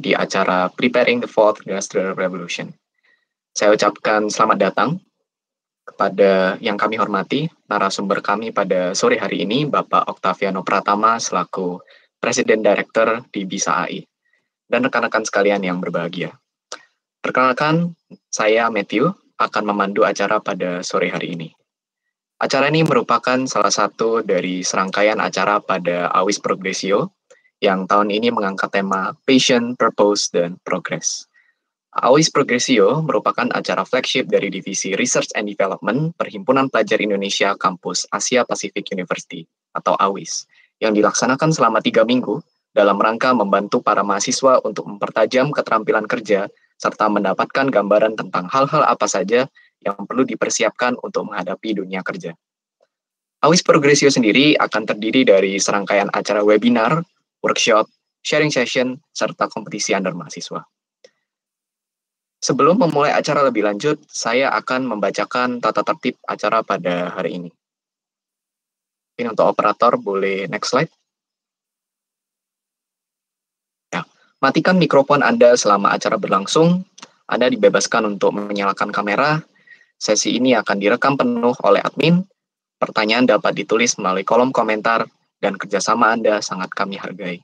di acara Preparing the Fourth Industrial Revolution. Saya ucapkan selamat datang kepada yang kami hormati, narasumber kami pada sore hari ini, Bapak Oktaviano Pratama selaku Presiden Direktur di BISA AI, dan rekan-rekan sekalian yang berbahagia. Perkenalkan, saya Matthew akan memandu acara pada sore hari ini. Acara ini merupakan salah satu dari serangkaian acara pada Awis Progresio yang tahun ini mengangkat tema Passion, Purpose, dan Progress. AWIS Progressio merupakan acara flagship dari Divisi Research and Development Perhimpunan Pelajar Indonesia Kampus Asia Pacific University atau AWIS yang dilaksanakan selama tiga minggu dalam rangka membantu para mahasiswa untuk mempertajam keterampilan kerja serta mendapatkan gambaran tentang hal-hal apa saja yang perlu dipersiapkan untuk menghadapi dunia kerja. AWIS Progressio sendiri akan terdiri dari serangkaian acara webinar, workshop, sharing session, serta kompetisi antar mahasiswa. Sebelum memulai acara lebih lanjut, saya akan membacakan tata tertib acara pada hari ini. Ini untuk operator boleh next slide. Ya, matikan mikrofon Anda selama acara berlangsung. Anda dibebaskan untuk menyalakan kamera. Sesi ini akan direkam penuh oleh admin. Pertanyaan dapat ditulis melalui kolom komentar dan kerjasama Anda sangat kami hargai.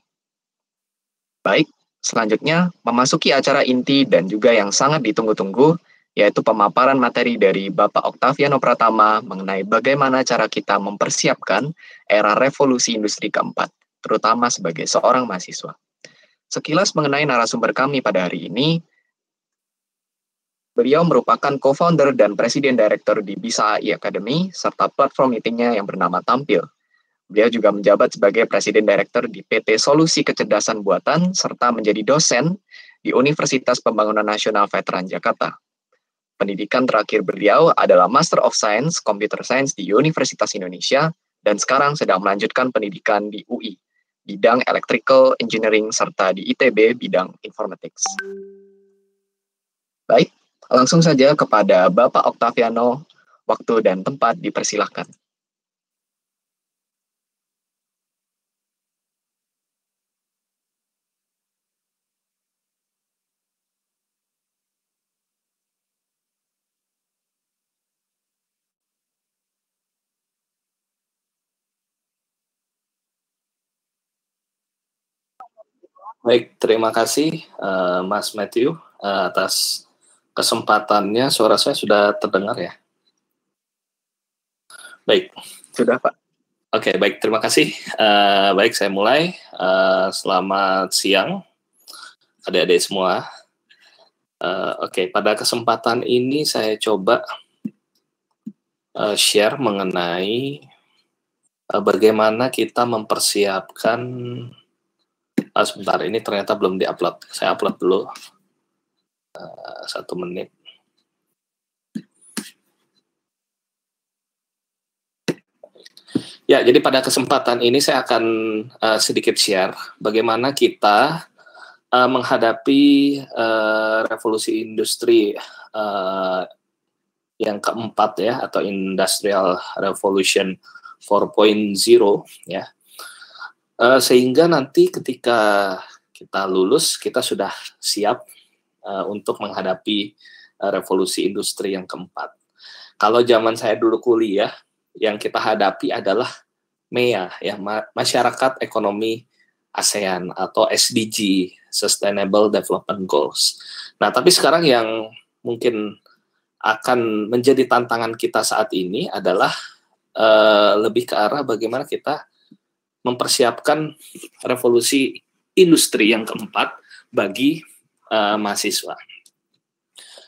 Baik, selanjutnya memasuki acara inti dan juga yang sangat ditunggu-tunggu, yaitu pemaparan materi dari Bapak Oktaviano Pratama mengenai bagaimana cara kita mempersiapkan era revolusi industri keempat, terutama sebagai seorang mahasiswa. Sekilas mengenai narasumber kami pada hari ini, beliau merupakan co-founder dan presiden direktur di Bisa AI Academy, serta platform meetingnya yang bernama Tampil, Beliau juga menjabat sebagai Presiden Direktur di PT Solusi Kecerdasan Buatan serta menjadi dosen di Universitas Pembangunan Nasional Veteran Jakarta. Pendidikan terakhir beliau adalah Master of Science Computer Science di Universitas Indonesia dan sekarang sedang melanjutkan pendidikan di UI, bidang Electrical Engineering serta di ITB bidang Informatics. Baik, langsung saja kepada Bapak Octaviano waktu dan tempat dipersilahkan. Baik, terima kasih uh, Mas Matthew uh, atas kesempatannya. Suara saya sudah terdengar ya? Baik. Sudah Pak. Oke, okay, baik. Terima kasih. Uh, baik, saya mulai. Uh, selamat siang adik-adik semua. Uh, Oke, okay, pada kesempatan ini saya coba uh, share mengenai uh, bagaimana kita mempersiapkan ah, sebentar ini ternyata belum diupload saya upload dulu uh, satu menit Ya, jadi pada kesempatan ini saya akan uh, sedikit share bagaimana kita uh, menghadapi uh, revolusi industri uh, yang keempat ya atau industrial revolution 4.0 ya uh, sehingga nanti ketika kita lulus kita sudah siap uh, untuk menghadapi uh, revolusi industri yang keempat. Kalau zaman saya dulu kuliah, yang kita hadapi adalah MEA ya masyarakat ekonomi ASEAN atau SDG Sustainable Development Goals. Nah, tapi sekarang yang mungkin akan menjadi tantangan kita saat ini adalah uh, lebih ke arah bagaimana kita mempersiapkan revolusi industri yang keempat bagi uh, mahasiswa.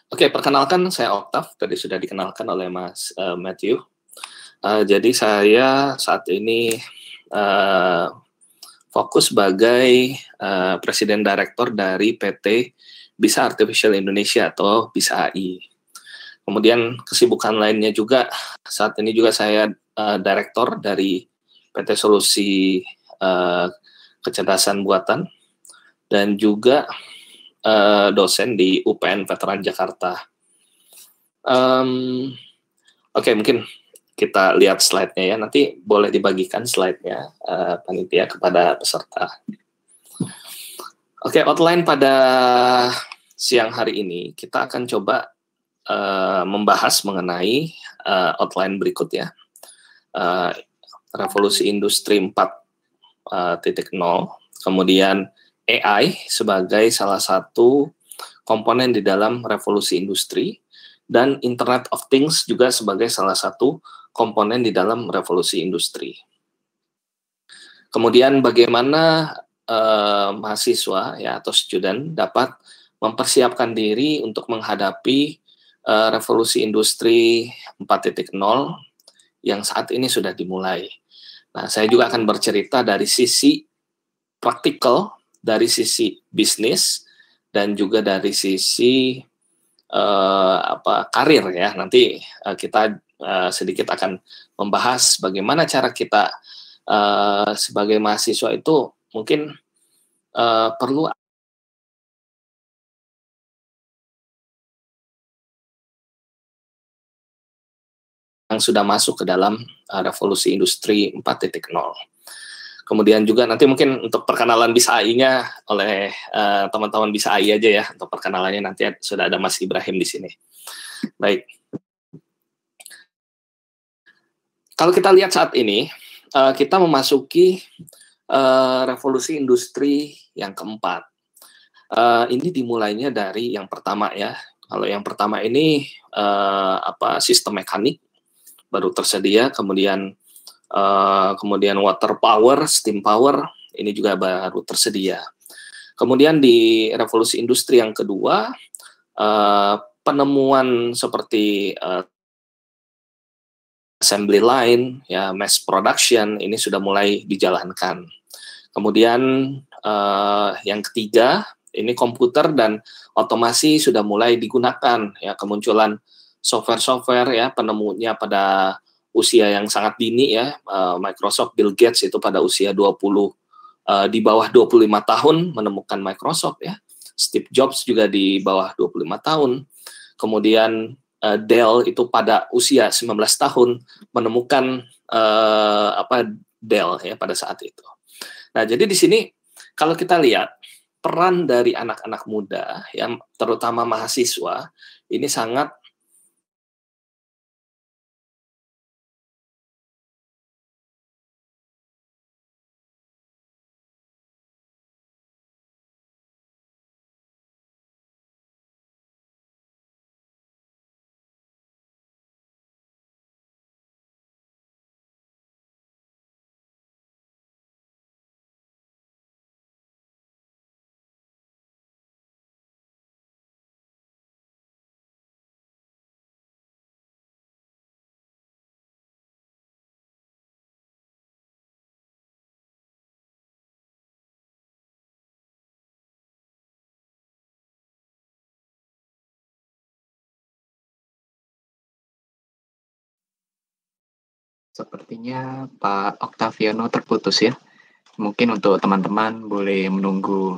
Oke, perkenalkan saya Oktav, tadi sudah dikenalkan oleh Mas uh, Matthew. Uh, jadi saya saat ini uh, fokus sebagai uh, presiden direktur dari PT Bisa Artificial Indonesia atau Bisa AI. Kemudian kesibukan lainnya juga saat ini juga saya uh, direktur dari PT Solusi uh, Kecerdasan Buatan dan juga uh, dosen di UPN Veteran Jakarta. Um, Oke, okay, mungkin kita lihat slide-nya ya. Nanti boleh dibagikan slide-nya uh, panitia kepada peserta. Oke, okay, outline pada siang hari ini kita akan coba uh, membahas mengenai uh, outline berikut ya. Uh, revolusi industri 4.0, eh, kemudian AI sebagai salah satu komponen di dalam revolusi industri dan Internet of Things juga sebagai salah satu komponen di dalam revolusi industri. Kemudian bagaimana eh, mahasiswa ya atau student dapat mempersiapkan diri untuk menghadapi eh, revolusi industri 4.0 yang saat ini sudah dimulai. Nah, saya juga akan bercerita dari sisi praktikal, dari sisi bisnis, dan juga dari sisi uh, apa karir ya. Nanti uh, kita uh, sedikit akan membahas bagaimana cara kita uh, sebagai mahasiswa itu mungkin uh, perlu yang sudah masuk ke dalam uh, revolusi industri 4.0. Kemudian juga nanti mungkin untuk perkenalan bisa AI-nya oleh teman uh, teman-teman bisa AI aja ya untuk perkenalannya nanti sudah ada Mas Ibrahim di sini. Baik. Kalau kita lihat saat ini uh, kita memasuki uh, revolusi industri yang keempat. Uh, ini dimulainya dari yang pertama ya. Kalau yang pertama ini uh, apa sistem mekanik baru tersedia, kemudian uh, kemudian water power, steam power ini juga baru tersedia. Kemudian di revolusi industri yang kedua uh, penemuan seperti uh, assembly line, ya mass production ini sudah mulai dijalankan. Kemudian uh, yang ketiga ini komputer dan otomasi sudah mulai digunakan, ya kemunculan software-software ya penemunya pada usia yang sangat dini ya uh, Microsoft Bill Gates itu pada usia 20 uh, eh, di bawah 25 tahun menemukan Microsoft ya Steve Jobs juga di bawah 25 tahun kemudian uh, Dell itu pada usia 19 tahun menemukan uh, apa Dell ya pada saat itu nah jadi di sini kalau kita lihat peran dari anak-anak muda yang terutama mahasiswa ini sangat Sepertinya Pak Octaviano terputus ya. Mungkin untuk teman-teman boleh menunggu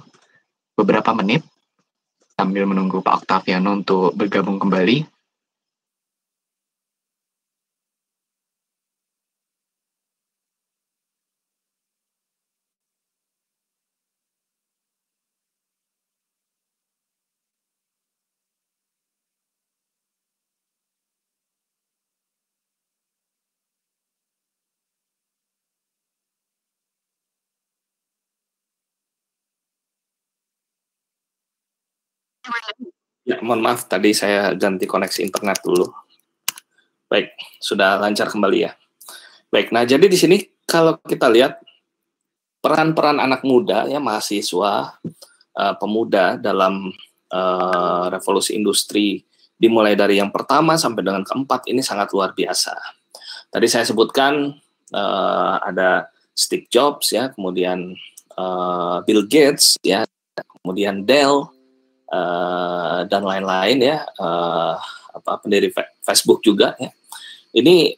beberapa menit sambil menunggu Pak Octaviano untuk bergabung kembali mohon maaf tadi saya ganti koneksi internet dulu. Baik, sudah lancar kembali ya. Baik, nah jadi di sini kalau kita lihat peran-peran anak muda ya mahasiswa uh, pemuda dalam uh, revolusi industri dimulai dari yang pertama sampai dengan keempat ini sangat luar biasa. Tadi saya sebutkan uh, ada Steve Jobs ya, kemudian uh, Bill Gates ya, kemudian Dell, Eh, dan lain-lain ya uh, apa pendiri Facebook juga ya ini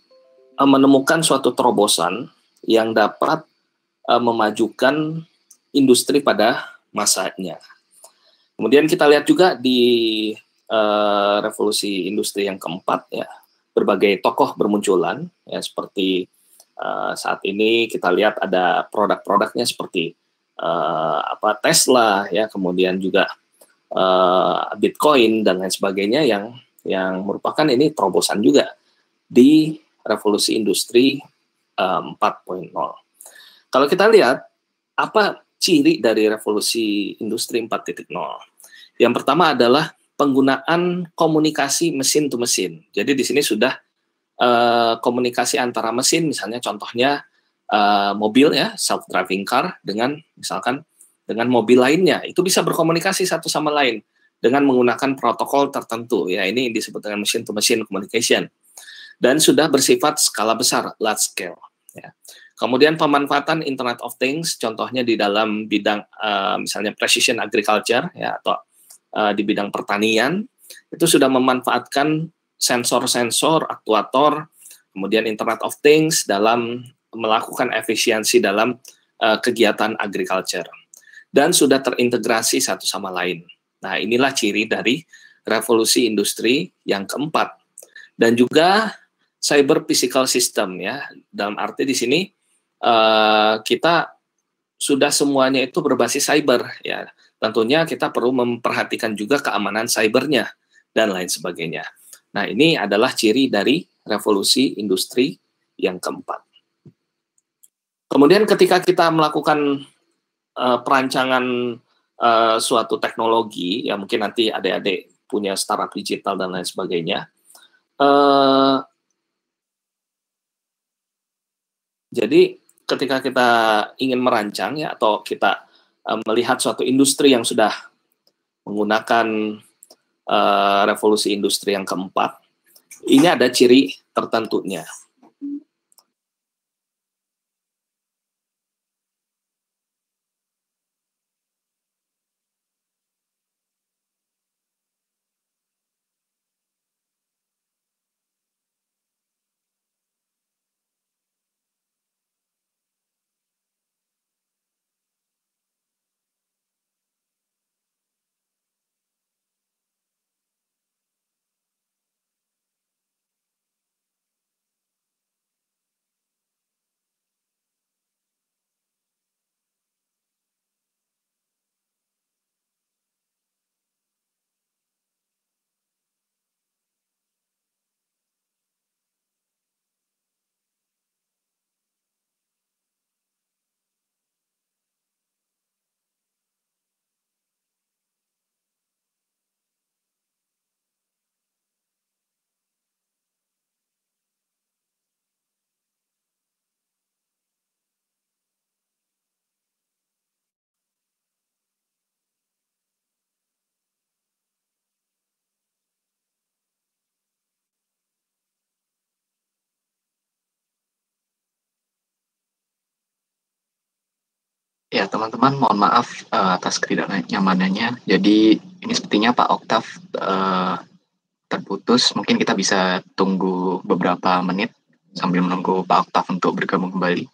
uh, menemukan suatu terobosan yang dapat uh, memajukan industri pada masanya. Kemudian kita lihat juga di uh, revolusi industri yang keempat ya berbagai tokoh bermunculan ya seperti uh, saat ini kita lihat ada produk-produknya seperti uh, apa Tesla ya kemudian juga uh, Bitcoin dan lain sebagainya yang yang merupakan ini terobosan juga di revolusi industri uh, eh, 4.0. Kalau kita lihat apa ciri dari revolusi industri 4.0? Yang pertama adalah penggunaan komunikasi mesin to mesin. Jadi di sini sudah uh, komunikasi antara mesin misalnya contohnya uh, mobil ya self driving car dengan misalkan dengan mobil lainnya itu bisa berkomunikasi satu sama lain dengan menggunakan protokol tertentu ya ini disebut dengan machine to machine communication dan sudah bersifat skala besar large scale ya. Kemudian pemanfaatan Internet of Things contohnya di dalam bidang uh, misalnya precision agriculture ya atau uh, di bidang pertanian itu sudah memanfaatkan sensor-sensor, aktuator, kemudian Internet of Things dalam melakukan efisiensi dalam uh, kegiatan agriculture dan sudah terintegrasi satu sama lain. Nah, inilah ciri dari revolusi industri yang keempat. Dan juga cyber physical system ya. Dalam arti di sini eh, kita sudah semuanya itu berbasis cyber ya. Tentunya kita perlu memperhatikan juga keamanan cybernya dan lain sebagainya. Nah, ini adalah ciri dari revolusi industri yang keempat. Kemudian ketika kita melakukan uh, perancangan uh, suatu teknologi ya mungkin nanti adik-adik punya startup digital dan lain sebagainya uh, jadi ketika kita ingin merancang ya atau kita uh, melihat suatu industri yang sudah menggunakan uh, revolusi industri yang keempat ini ada ciri tertentunya Ya, teman-teman, mohon maaf uh, atas ketidaknyamanannya. Jadi, ini sepertinya Pak Oktav uh, terputus. Mungkin kita bisa tunggu beberapa menit sambil menunggu Pak Oktav untuk bergabung kembali.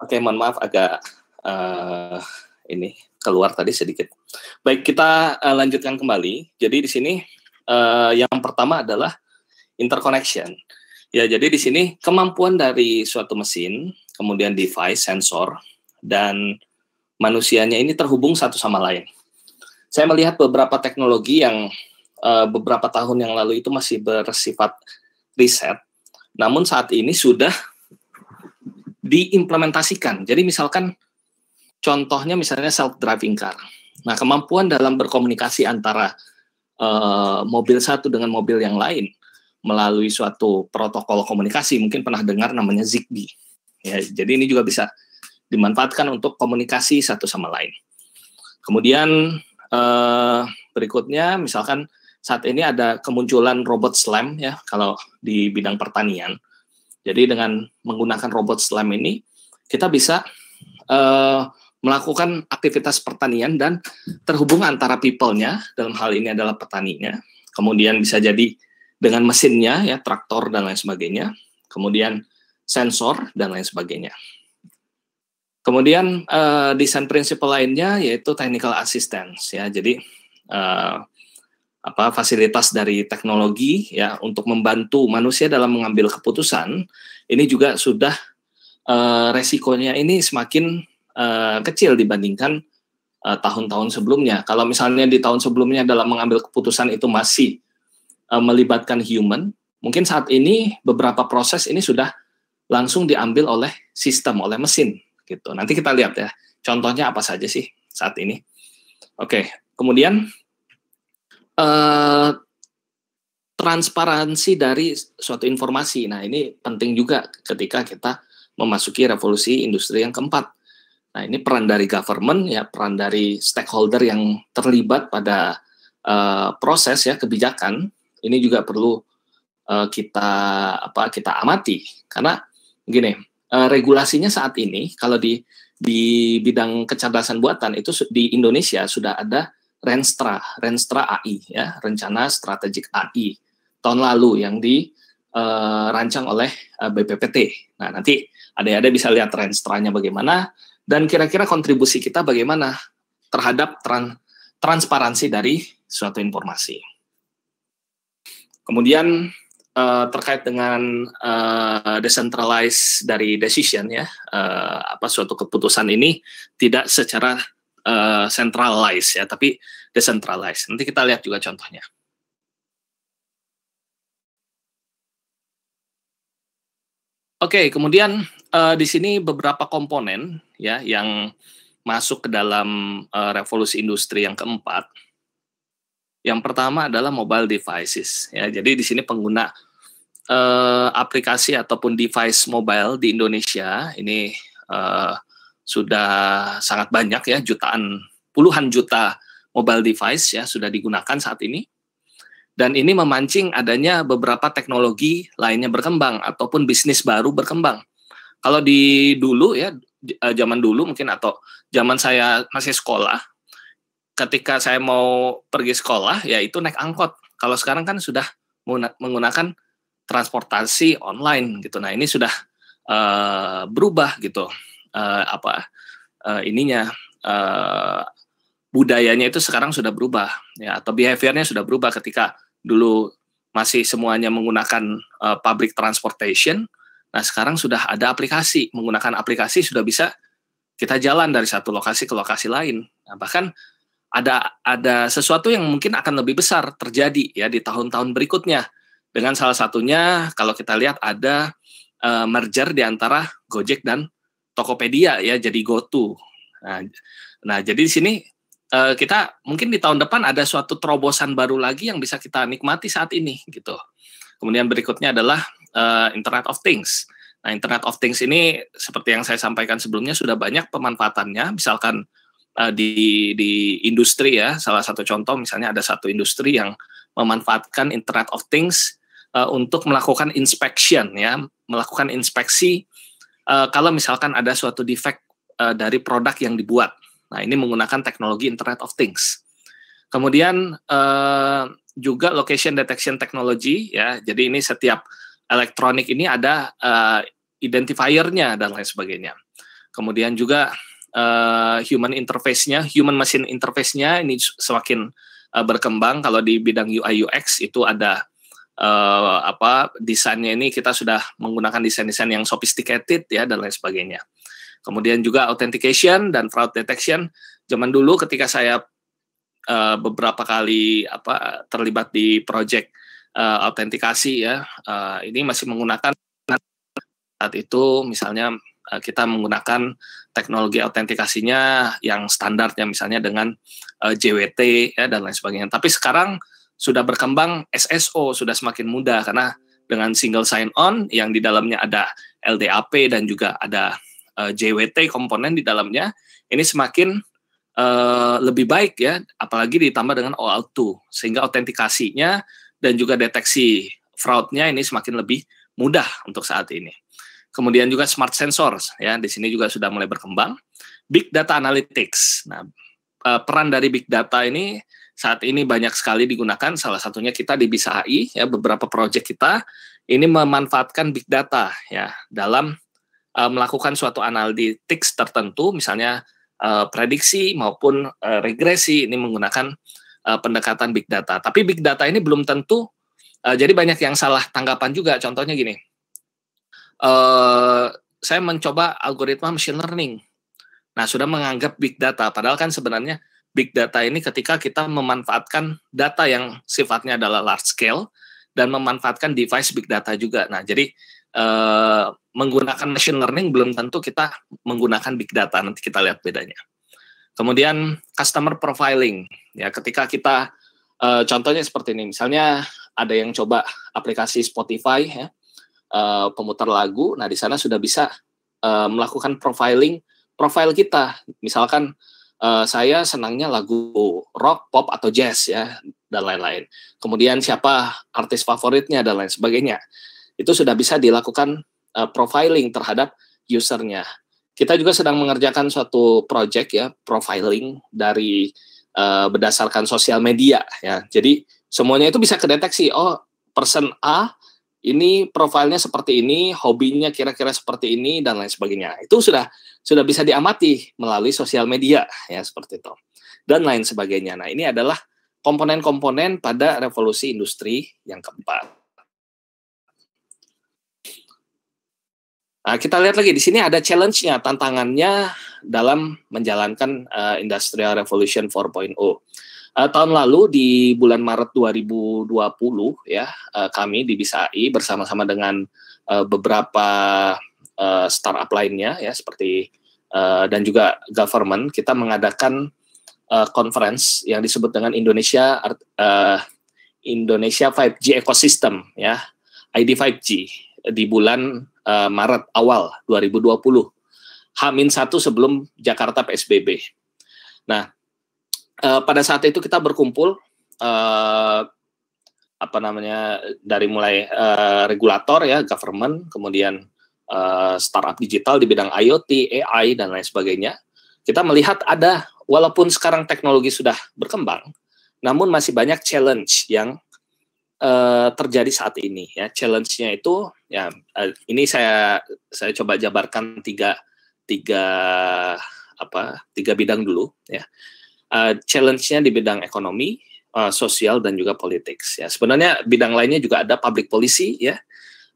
Oke, mohon maaf agak uh, ini keluar tadi sedikit. Baik, kita uh, lanjutkan kembali. Jadi di sini uh, yang pertama adalah interconnection. Ya, jadi di sini kemampuan dari suatu mesin, kemudian device, sensor, dan manusianya ini terhubung satu sama lain. Saya melihat beberapa teknologi yang uh, beberapa tahun yang lalu itu masih bersifat riset, namun saat ini sudah diimplementasikan. Jadi misalkan contohnya misalnya self driving car. Nah, kemampuan dalam berkomunikasi antara uh, mobil satu dengan mobil yang lain melalui suatu protokol komunikasi mungkin pernah dengar namanya Zigbee. Ya, jadi ini juga bisa dimanfaatkan untuk komunikasi satu sama lain. Kemudian eh, berikutnya misalkan saat ini ada kemunculan robot slam ya kalau di bidang pertanian. Jadi dengan menggunakan robot selam ini kita bisa uh, melakukan aktivitas pertanian dan terhubung antara people-nya dalam hal ini adalah petaninya. Kemudian bisa jadi dengan mesinnya ya traktor dan lain sebagainya. Kemudian sensor dan lain sebagainya. Kemudian uh, desain prinsip lainnya yaitu technical assistance ya. Jadi uh, apa fasilitas dari teknologi ya untuk membantu manusia dalam mengambil keputusan ini juga sudah uh, resikonya ini semakin uh, kecil dibandingkan eh, tahun-tahun uh, sebelumnya. Kalau misalnya di tahun sebelumnya dalam mengambil keputusan itu masih uh, melibatkan human, mungkin saat ini beberapa proses ini sudah langsung diambil oleh sistem, oleh mesin gitu. Nanti kita lihat ya contohnya apa saja sih saat ini. Oke, kemudian Eh, transparansi dari suatu informasi. Nah, ini penting juga ketika kita memasuki revolusi industri yang keempat. Nah, ini peran dari government ya, peran dari stakeholder yang terlibat pada uh, proses ya kebijakan. Ini juga perlu uh, kita apa kita amati karena gini, uh, regulasinya saat ini kalau di di bidang kecerdasan buatan itu di Indonesia sudah ada Renstra, Renstra AI ya, rencana strategik AI tahun lalu yang dirancang eh, uh, oleh uh, eh, BPPT. Nah, nanti ada-ada bisa lihat Renstranya bagaimana dan kira-kira kontribusi kita bagaimana terhadap tran transparansi dari suatu informasi. Kemudian uh, terkait dengan uh, decentralized dari decision ya, uh, apa suatu keputusan ini tidak secara Eh, centralized ya, tapi decentralized. Nanti kita lihat juga contohnya. Oke, okay, kemudian uh, di sini beberapa komponen ya yang masuk ke dalam uh, revolusi industri yang keempat. Yang pertama adalah mobile devices ya. Jadi di sini pengguna uh, aplikasi ataupun device mobile di Indonesia ini uh, sudah sangat banyak ya jutaan puluhan juta mobile device ya sudah digunakan saat ini. Dan ini memancing adanya beberapa teknologi lainnya berkembang ataupun bisnis baru berkembang. Kalau di dulu ya eh, zaman dulu mungkin atau zaman saya masih sekolah ketika saya mau pergi sekolah ya itu naik angkot. Kalau sekarang kan sudah menggunakan transportasi online gitu. Nah, ini sudah uh, berubah gitu uh, apa uh, ininya uh, budayanya itu sekarang sudah berubah ya atau behaviornya sudah berubah ketika dulu masih semuanya menggunakan uh, public transportation. Nah, sekarang sudah ada aplikasi, menggunakan aplikasi sudah bisa kita jalan dari satu lokasi ke lokasi lain. Nah, bahkan ada ada sesuatu yang mungkin akan lebih besar terjadi ya di tahun-tahun berikutnya. Dengan salah satunya kalau kita lihat ada uh, merger di antara Gojek dan Tokopedia ya jadi GoTo. Nah, nah jadi di sini uh, kita mungkin di tahun depan ada suatu terobosan baru lagi yang bisa kita nikmati saat ini gitu. Kemudian berikutnya adalah uh, Internet of Things. Nah, Internet of Things ini seperti yang saya sampaikan sebelumnya sudah banyak pemanfaatannya. Misalkan uh, di di industri ya, salah satu contoh misalnya ada satu industri yang memanfaatkan Internet of Things uh, untuk melakukan inspection ya, melakukan inspeksi uh, kalau misalkan ada suatu defect uh, dari produk yang dibuat. Nah, ini menggunakan teknologi Internet of Things. Kemudian uh, juga location detection technology ya. Jadi ini setiap elektronik ini ada uh, identifiernya dan lain sebagainya. Kemudian juga uh, human interface-nya, human machine interface-nya ini semakin uh, berkembang. Kalau di bidang UI UX itu ada uh, apa desainnya ini kita sudah menggunakan desain-desain yang sophisticated ya dan lain sebagainya. Kemudian juga authentication dan fraud detection. Zaman dulu ketika saya uh, beberapa kali apa terlibat di proyek uh, eh, autentikasi ya, uh, ini masih menggunakan saat itu misalnya uh, kita menggunakan teknologi autentikasinya yang standarnya misalnya dengan JWT ya dan lain sebagainya. Tapi sekarang sudah berkembang SSO sudah semakin mudah karena dengan single sign on yang di dalamnya ada LDAP dan juga ada uh, eh, JWT komponen di dalamnya ini semakin uh, lebih baik ya apalagi ditambah dengan OAuth2 sehingga autentikasinya dan juga deteksi fraudnya ini semakin lebih mudah untuk saat ini. Kemudian juga smart sensors ya di sini juga sudah mulai berkembang. Big data analytics. Nah, eh, peran dari big data ini saat ini banyak sekali digunakan. Salah satunya kita di Bisa AI, ya beberapa proyek kita ini memanfaatkan big data ya dalam uh, melakukan suatu analitik tertentu, misalnya uh, prediksi maupun uh, regresi ini menggunakan uh, pendekatan big data. Tapi big data ini belum tentu. Uh, jadi banyak yang salah tanggapan juga. Contohnya gini, uh, saya mencoba algoritma machine learning. Nah, sudah menganggap big data, padahal kan sebenarnya big data ini ketika kita memanfaatkan data yang sifatnya adalah large scale dan memanfaatkan device big data juga. Nah, jadi eh, menggunakan machine learning belum tentu kita menggunakan big data. Nanti kita lihat bedanya. Kemudian customer profiling. Ya, ketika kita eh, contohnya seperti ini. Misalnya ada yang coba aplikasi Spotify ya. Eh, pemutar lagu. Nah, di sana sudah bisa eh, melakukan profiling profile kita. Misalkan uh, saya senangnya lagu rock, pop atau jazz ya dan lain-lain. Kemudian siapa artis favoritnya dan lain sebagainya. Itu sudah bisa dilakukan uh, profiling terhadap usernya. Kita juga sedang mengerjakan suatu project ya, profiling dari uh, berdasarkan sosial media ya. Jadi semuanya itu bisa kedeteksi oh person A ini profilnya seperti ini, hobinya kira-kira seperti ini dan lain sebagainya. Itu sudah sudah bisa diamati melalui sosial media ya seperti itu dan lain sebagainya. Nah, ini adalah komponen-komponen pada revolusi industri yang keempat. Nah, kita lihat lagi di sini ada challenge-nya, tantangannya dalam menjalankan uh, Industrial Revolution 4.0. Eh, tahun lalu di bulan Maret 2020 ya uh, kami di BISAI bersama-sama dengan uh, beberapa uh, startup lainnya ya seperti uh, dan juga government kita mengadakan uh, conference yang disebut dengan Indonesia uh, Indonesia 5G Ecosystem ya ID 5G di bulan uh, Maret awal 2020 Hamin satu sebelum Jakarta PSBB. Nah, Eh, pada saat itu kita berkumpul uh, apa namanya dari mulai uh, regulator ya government kemudian uh, startup digital di bidang IoT AI dan lain sebagainya kita melihat ada walaupun sekarang teknologi sudah berkembang namun masih banyak challenge yang uh, terjadi saat ini ya challenge-nya itu ya uh, ini saya saya coba jabarkan tiga tiga apa tiga bidang dulu ya uh, challenge-nya di bidang ekonomi, uh, sosial dan juga politik. Ya, sebenarnya bidang lainnya juga ada public policy ya.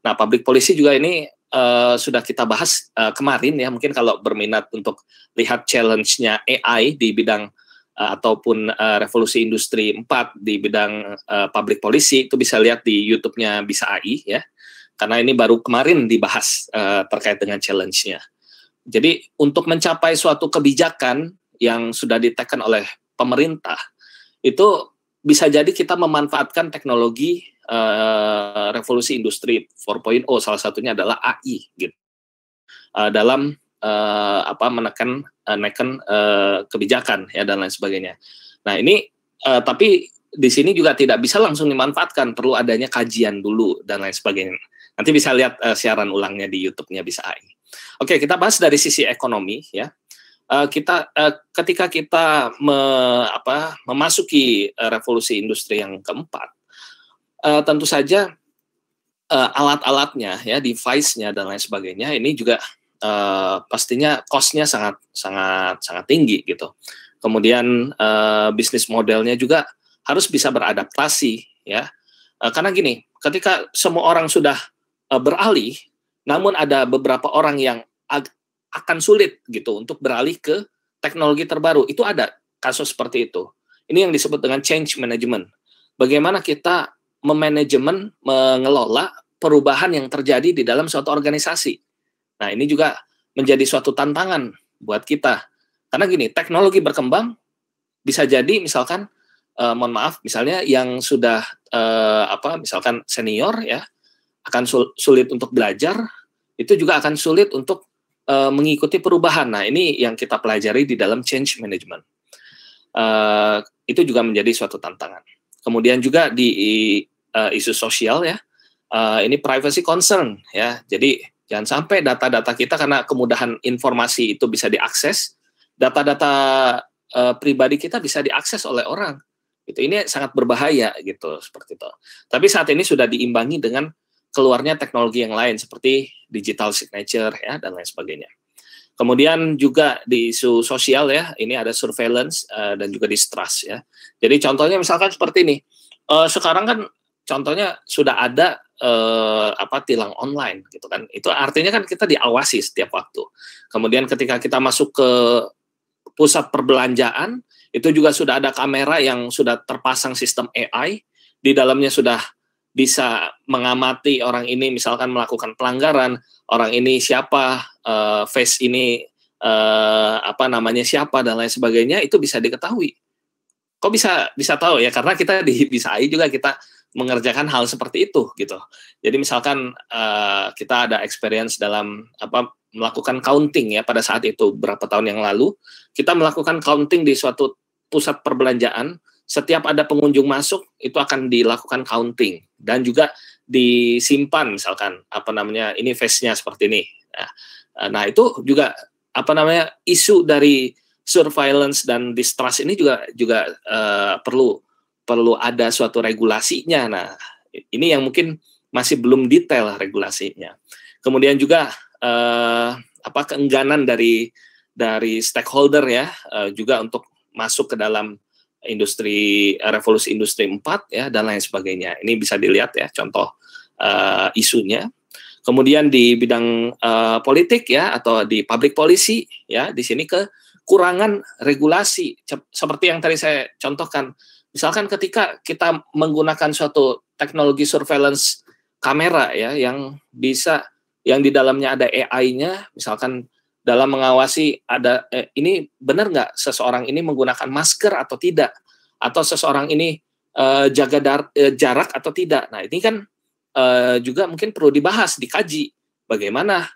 Nah, public policy juga ini uh, sudah kita bahas uh, kemarin ya. Mungkin kalau berminat untuk lihat challenge-nya AI di bidang uh, ataupun uh, revolusi industri 4 di bidang uh, public policy itu bisa lihat di YouTube-nya bisa AI ya. Karena ini baru kemarin dibahas uh, terkait dengan challenge-nya. Jadi untuk mencapai suatu kebijakan yang sudah diteken oleh pemerintah itu bisa jadi kita memanfaatkan teknologi uh, revolusi industri 4.0 salah satunya adalah AI gitu uh, dalam uh, apa menekan uh, neken uh, kebijakan ya dan lain sebagainya. Nah ini uh, tapi di sini juga tidak bisa langsung dimanfaatkan perlu adanya kajian dulu dan lain sebagainya. Nanti bisa lihat uh, siaran ulangnya di YouTube-nya bisa AI. Oke kita bahas dari sisi ekonomi ya. Eh, kita uh, ketika kita me, apa, memasuki eh, revolusi industri yang keempat, uh, tentu saja uh, alat-alatnya ya device-nya dan lain sebagainya ini juga uh, pastinya cost-nya sangat sangat sangat tinggi gitu. Kemudian uh, bisnis modelnya juga harus bisa beradaptasi ya. Uh, karena gini, ketika semua orang sudah uh, beralih namun ada beberapa orang yang akan sulit gitu untuk beralih ke teknologi terbaru. Itu ada kasus seperti itu. Ini yang disebut dengan change management. Bagaimana kita memanajemen, mengelola perubahan yang terjadi di dalam suatu organisasi. Nah, ini juga menjadi suatu tantangan buat kita. Karena gini, teknologi berkembang bisa jadi misalkan eh, mohon maaf, misalnya yang sudah eh, apa misalkan senior ya akan sulit untuk belajar, itu juga akan sulit untuk uh, mengikuti perubahan. Nah, ini yang kita pelajari di dalam change management. Uh, itu juga menjadi suatu tantangan. Kemudian juga di uh, isu sosial ya, uh, ini privacy concern ya. Jadi jangan sampai data-data kita karena kemudahan informasi itu bisa diakses, data-data uh, pribadi kita bisa diakses oleh orang. Itu ini sangat berbahaya gitu seperti itu. Tapi saat ini sudah diimbangi dengan keluarnya teknologi yang lain seperti digital signature ya dan lain sebagainya. Kemudian juga di isu sosial ya, ini ada surveillance uh, dan juga distrust ya. Jadi contohnya misalkan seperti ini. Uh, sekarang kan contohnya sudah ada uh, apa tilang online gitu kan. Itu artinya kan kita diawasi setiap waktu. Kemudian ketika kita masuk ke pusat perbelanjaan itu juga sudah ada kamera yang sudah terpasang sistem AI di dalamnya sudah bisa mengamati orang ini misalkan melakukan pelanggaran, orang ini siapa, uh, face ini uh, apa namanya siapa dan lain sebagainya itu bisa diketahui. Kok bisa bisa tahu ya karena kita di bisa AI juga kita mengerjakan hal seperti itu gitu. Jadi misalkan uh, kita ada experience dalam apa melakukan counting ya pada saat itu berapa tahun yang lalu kita melakukan counting di suatu pusat perbelanjaan setiap ada pengunjung masuk itu akan dilakukan counting dan juga disimpan misalkan apa namanya ini face-nya seperti ini. Nah, eh, nah itu juga apa namanya isu dari surveillance dan distrust ini juga juga uh, perlu perlu ada suatu regulasinya. Nah, ini yang mungkin masih belum detail regulasinya. Kemudian juga uh, apa keengganan dari dari stakeholder ya uh, juga untuk masuk ke dalam industri eh, revolusi industri 4 ya dan lain sebagainya. Ini bisa dilihat ya contoh uh, isunya. Kemudian di bidang uh, politik ya atau di public policy ya di sini kekurangan regulasi seperti yang tadi saya contohkan. Misalkan ketika kita menggunakan suatu teknologi surveillance kamera ya yang bisa yang di dalamnya ada AI-nya, misalkan dalam mengawasi ada eh, ini benar nggak seseorang ini menggunakan masker atau tidak atau seseorang ini eh, jaga dar, eh, jarak atau tidak. Nah ini kan eh, juga mungkin perlu dibahas dikaji bagaimana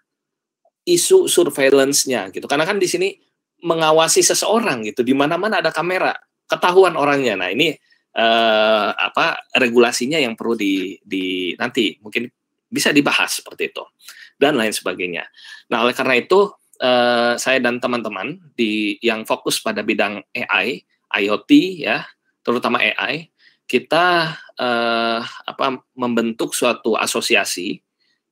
isu surveillance-nya gitu karena kan di sini mengawasi seseorang gitu di mana-mana ada kamera ketahuan orangnya. Nah ini eh, apa regulasinya yang perlu di, di nanti mungkin bisa dibahas seperti itu dan lain sebagainya. Nah oleh karena itu uh, saya dan teman-teman di yang fokus pada bidang AI, IoT ya, terutama AI, kita uh, apa membentuk suatu asosiasi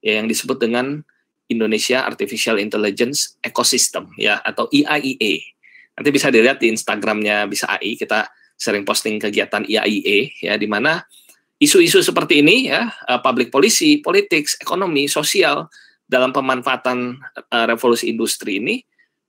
ya, yang disebut dengan Indonesia Artificial Intelligence Ecosystem ya atau IAIE. Nanti bisa dilihat di Instagramnya bisa AI kita sering posting kegiatan IAIE ya di mana isu-isu seperti ini ya eh, public policy, politics, ekonomi, sosial dalam pemanfaatan uh, revolusi industri ini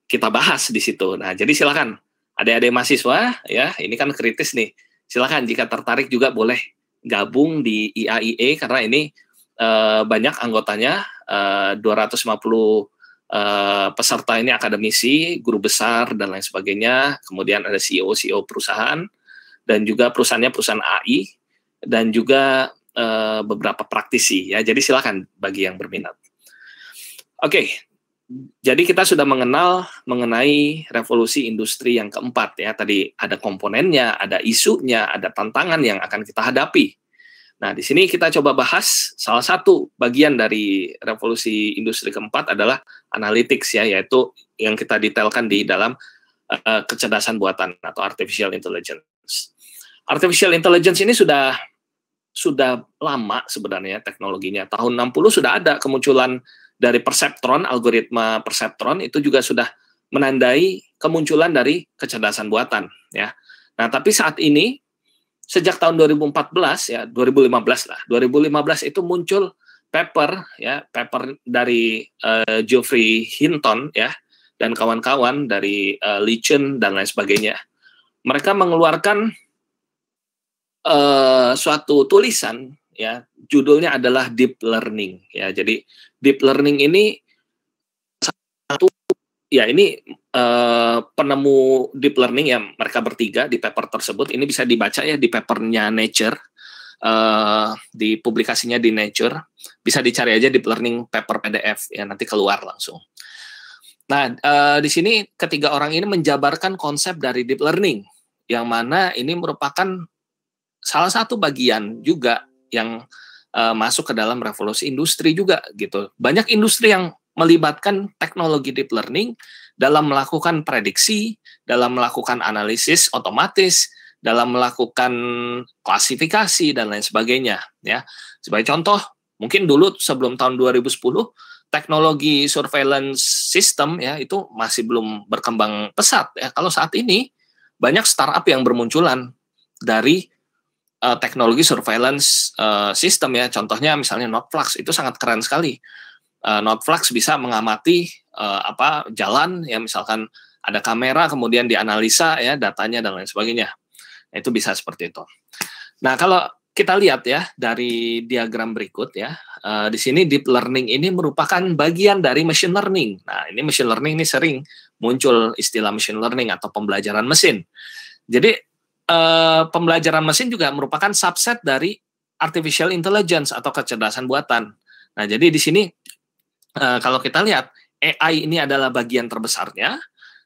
kita bahas di situ. Nah, jadi silakan adik-adik mahasiswa ya, ini kan kritis nih. Silakan jika tertarik juga boleh gabung di IAIE karena ini uh, banyak anggotanya uh, 250 uh, peserta ini akademisi, guru besar dan lain sebagainya. Kemudian ada CEO CEO perusahaan dan juga perusahaannya perusahaan AI dan juga uh, beberapa praktisi ya. Jadi silakan bagi yang berminat. Oke, jadi kita sudah mengenal mengenai revolusi industri yang keempat ya. Tadi ada komponennya, ada isunya, ada tantangan yang akan kita hadapi. Nah, di sini kita coba bahas salah satu bagian dari revolusi industri keempat adalah analytics ya, yaitu yang kita detailkan di dalam uh, kecerdasan buatan atau artificial intelligence. Artificial intelligence ini sudah sudah lama sebenarnya teknologinya. Tahun 60 sudah ada kemunculan dari perceptron, algoritma perceptron itu juga sudah menandai kemunculan dari kecerdasan buatan ya. Nah, tapi saat ini sejak tahun 2014 ya 2015 lah 2015 itu muncul paper ya paper dari uh, Geoffrey Hinton ya dan kawan-kawan dari uh, eh, Lichen dan lain sebagainya mereka mengeluarkan uh, suatu tulisan ya judulnya adalah deep learning ya jadi deep learning ini satu ya ini uh, penemu deep learning yang mereka bertiga di paper tersebut ini bisa dibaca ya di papernya Nature eh, di publikasinya di Nature bisa dicari aja deep learning paper PDF ya nanti keluar langsung nah uh, di sini ketiga orang ini menjabarkan konsep dari deep learning yang mana ini merupakan salah satu bagian juga yang uh, masuk ke dalam revolusi industri juga gitu. Banyak industri yang melibatkan teknologi deep learning dalam melakukan prediksi, dalam melakukan analisis otomatis, dalam melakukan klasifikasi dan lain sebagainya ya. Sebagai contoh, mungkin dulu sebelum tahun 2010 teknologi surveillance system ya itu masih belum berkembang pesat ya. Kalau saat ini banyak startup yang bermunculan dari uh, teknologi surveillance uh, system ya. Contohnya misalnya NotFlux itu sangat keren sekali. Uh, eh, NotFlux bisa mengamati uh, apa jalan ya misalkan ada kamera kemudian dianalisa ya datanya dan lain sebagainya. itu bisa seperti itu. Nah, kalau kita lihat ya dari diagram berikut ya. Uh, di sini deep learning ini merupakan bagian dari machine learning. Nah, ini machine learning ini sering muncul istilah machine learning atau pembelajaran mesin. Jadi Eh, pembelajaran mesin juga merupakan subset dari artificial intelligence atau kecerdasan buatan. Nah, jadi di sini eh, kalau kita lihat AI ini adalah bagian terbesarnya,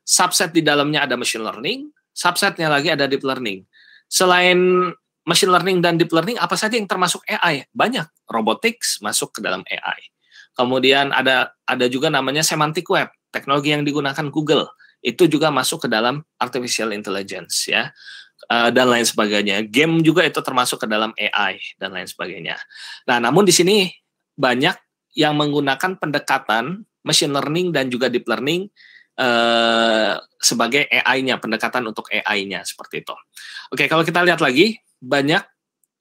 subset di dalamnya ada machine learning, subsetnya lagi ada deep learning. Selain machine learning dan deep learning, apa saja yang termasuk AI? Banyak, robotics masuk ke dalam AI. Kemudian ada ada juga namanya semantic web, teknologi yang digunakan Google itu juga masuk ke dalam artificial intelligence ya uh, dan lain sebagainya. Game juga itu termasuk ke dalam AI dan lain sebagainya. Nah, namun di sini banyak yang menggunakan pendekatan machine learning dan juga deep learning uh, sebagai AI-nya, pendekatan untuk AI-nya seperti itu. Oke, kalau kita lihat lagi, banyak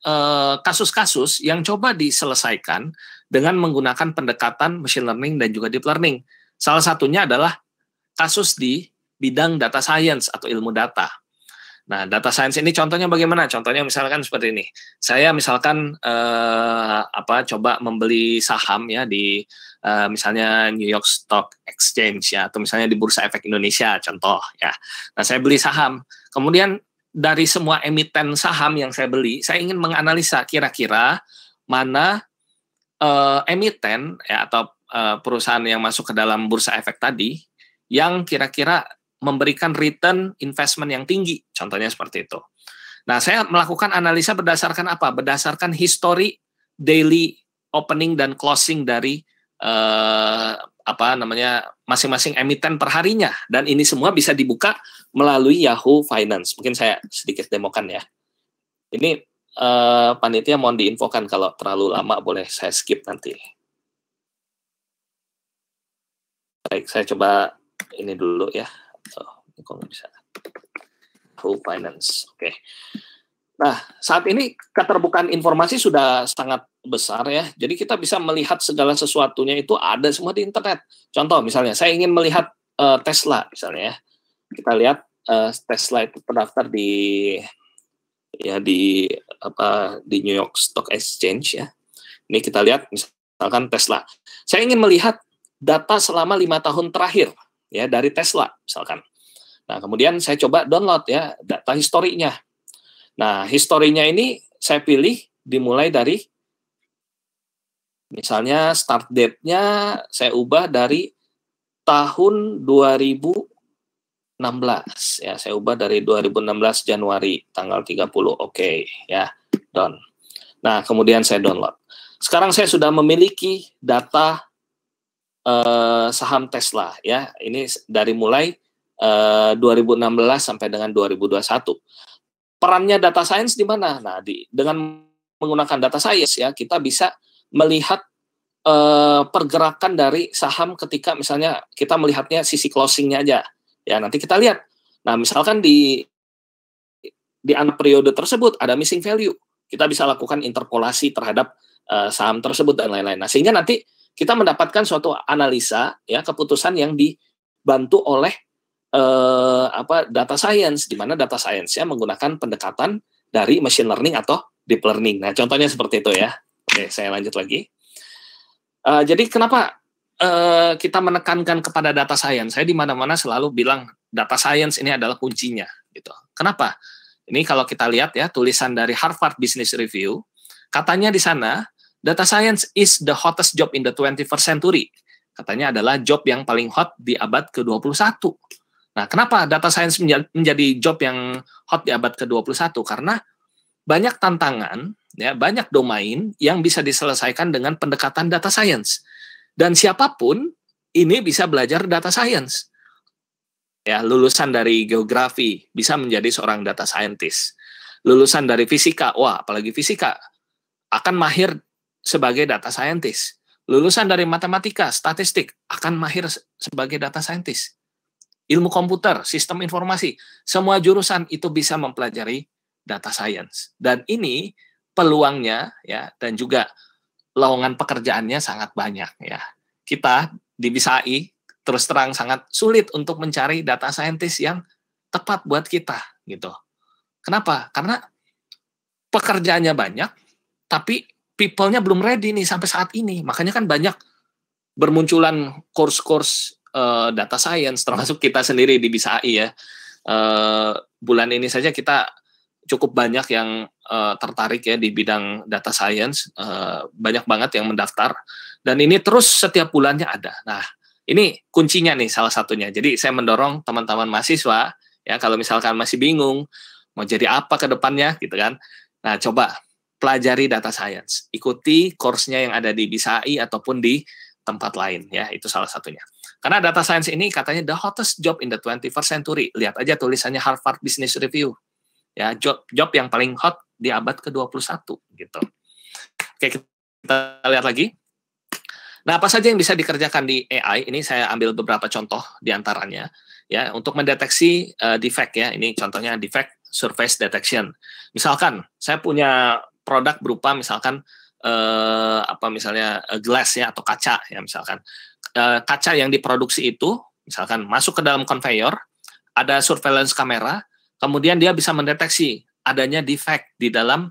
eh, kasus-kasus uh, yang coba diselesaikan dengan menggunakan pendekatan machine learning dan juga deep learning. Salah satunya adalah kasus di bidang data science atau ilmu data. Nah, data science ini contohnya bagaimana? Contohnya misalkan seperti ini. Saya misalkan eh, apa coba membeli saham ya di eh, misalnya New York Stock Exchange ya atau misalnya di Bursa Efek Indonesia contoh ya. Nah, saya beli saham. Kemudian dari semua emiten saham yang saya beli, saya ingin menganalisa kira-kira mana eh, emiten ya atau eh, perusahaan yang masuk ke dalam Bursa Efek tadi yang kira-kira memberikan return investment yang tinggi, contohnya seperti itu. Nah, saya melakukan analisa berdasarkan apa? Berdasarkan history daily opening dan closing dari eh, apa namanya masing-masing emiten perharinya dan ini semua bisa dibuka melalui Yahoo Finance. Mungkin saya sedikit demokan ya. Ini eh, panitia mohon diinfokan kalau terlalu lama boleh saya skip nanti. Baik, saya coba ini dulu ya. Oh, kalau bisa. Full Finance. Oke. Okay. Nah, saat ini keterbukaan informasi sudah sangat besar ya. Jadi kita bisa melihat segala sesuatunya itu ada semua di internet. Contoh misalnya, saya ingin melihat uh, Tesla misalnya ya. Kita lihat uh, Tesla itu terdaftar di ya di apa di New York Stock Exchange ya. Ini kita lihat misalkan Tesla. Saya ingin melihat data selama lima tahun terakhir ya dari Tesla misalkan. Nah, kemudian saya coba download ya data historinya. Nah, historinya ini saya pilih dimulai dari misalnya start date-nya saya ubah dari tahun 2016 ya saya ubah dari 2016 Januari tanggal 30 oke okay, ya done nah kemudian saya download sekarang saya sudah memiliki data eh, saham Tesla ya. Ini dari mulai eh, 2016 sampai dengan 2021. Perannya data science di mana? Nah, di dengan menggunakan data science ya kita bisa melihat eh, pergerakan dari saham ketika misalnya kita melihatnya sisi closingnya aja ya nanti kita lihat nah misalkan di di anak periode tersebut ada missing value kita bisa lakukan interpolasi terhadap uh, saham tersebut dan lain-lain nah sehingga nanti kita mendapatkan suatu analisa ya keputusan yang dibantu oleh eh, apa data science di mana data science ya menggunakan pendekatan dari machine learning atau deep learning. Nah, contohnya seperti itu ya. Oke, saya lanjut lagi. Uh, jadi kenapa uh, kita menekankan kepada data science? Saya di mana-mana selalu bilang data science ini adalah kuncinya gitu. Kenapa? Ini kalau kita lihat ya tulisan dari Harvard Business Review, katanya di sana Data science is the hottest job in the 21st century. Katanya adalah job yang paling hot di abad ke-21. Nah, kenapa data science menjadi job yang hot di abad ke-21? Karena banyak tantangan, ya, banyak domain yang bisa diselesaikan dengan pendekatan data science. Dan siapapun ini bisa belajar data science. Ya, lulusan dari geografi bisa menjadi seorang data scientist. Lulusan dari fisika, wah apalagi fisika akan mahir sebagai data scientist. Lulusan dari matematika, statistik akan mahir sebagai data scientist. Ilmu komputer, sistem informasi, semua jurusan itu bisa mempelajari data science. Dan ini peluangnya ya dan juga lowongan pekerjaannya sangat banyak ya. Kita di BISAI terus terang sangat sulit untuk mencari data scientist yang tepat buat kita gitu. Kenapa? Karena pekerjaannya banyak tapi people-nya belum ready nih sampai saat ini. Makanya kan banyak bermunculan course-course uh, data science termasuk kita sendiri di Bisa AI ya. Uh, bulan ini saja kita cukup banyak yang uh, tertarik ya di bidang data science, uh, banyak banget yang mendaftar dan ini terus setiap bulannya ada. Nah, ini kuncinya nih salah satunya. Jadi saya mendorong teman-teman mahasiswa ya kalau misalkan masih bingung mau jadi apa ke depannya gitu kan. Nah, coba pelajari data science. Ikuti course-nya yang ada di BISAI ataupun di tempat lain ya, itu salah satunya. Karena data science ini katanya the hottest job in the 21st century. Lihat aja tulisannya Harvard Business Review. Ya, job job yang paling hot di abad ke-21 gitu. Oke, kita lihat lagi. Nah, apa saja yang bisa dikerjakan di AI? Ini saya ambil beberapa contoh di antaranya ya untuk mendeteksi uh, defect ya. Ini contohnya defect surface detection. Misalkan saya punya produk berupa misalkan eh, apa misalnya eh, gelas ya atau kaca ya misalkan eh, kaca yang diproduksi itu misalkan masuk ke dalam conveyor ada surveillance kamera kemudian dia bisa mendeteksi adanya defect di dalam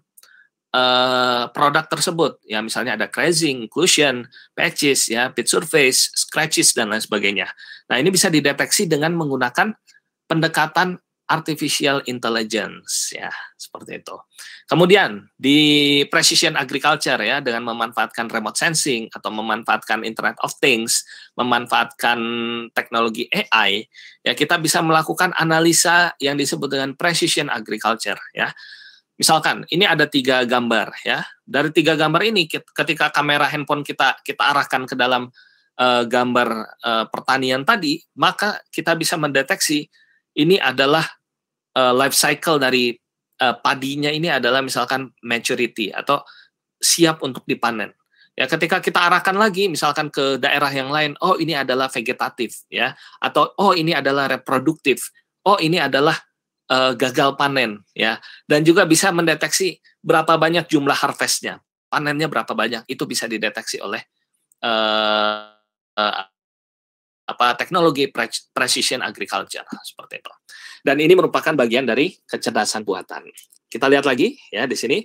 eh, produk tersebut ya misalnya ada crazing, inclusion, patches ya pit surface, scratches dan lain sebagainya. Nah ini bisa dideteksi dengan menggunakan pendekatan artificial intelligence ya seperti itu. Kemudian di precision agriculture ya dengan memanfaatkan remote sensing atau memanfaatkan internet of things, memanfaatkan teknologi AI ya kita bisa melakukan analisa yang disebut dengan precision agriculture ya. Misalkan ini ada tiga gambar ya. Dari tiga gambar ini ketika kamera handphone kita kita arahkan ke dalam uh, gambar uh, pertanian tadi, maka kita bisa mendeteksi ini adalah uh, life cycle dari uh, padinya ini adalah misalkan maturity atau siap untuk dipanen. Ya, ketika kita arahkan lagi misalkan ke daerah yang lain, oh ini adalah vegetatif ya atau oh ini adalah reproduktif. Oh ini adalah uh, gagal panen ya dan juga bisa mendeteksi berapa banyak jumlah harvestnya. Panennya berapa banyak itu bisa dideteksi oleh uh, uh, apa teknologi precision agriculture seperti itu. Dan ini merupakan bagian dari kecerdasan buatan. Kita lihat lagi ya di sini.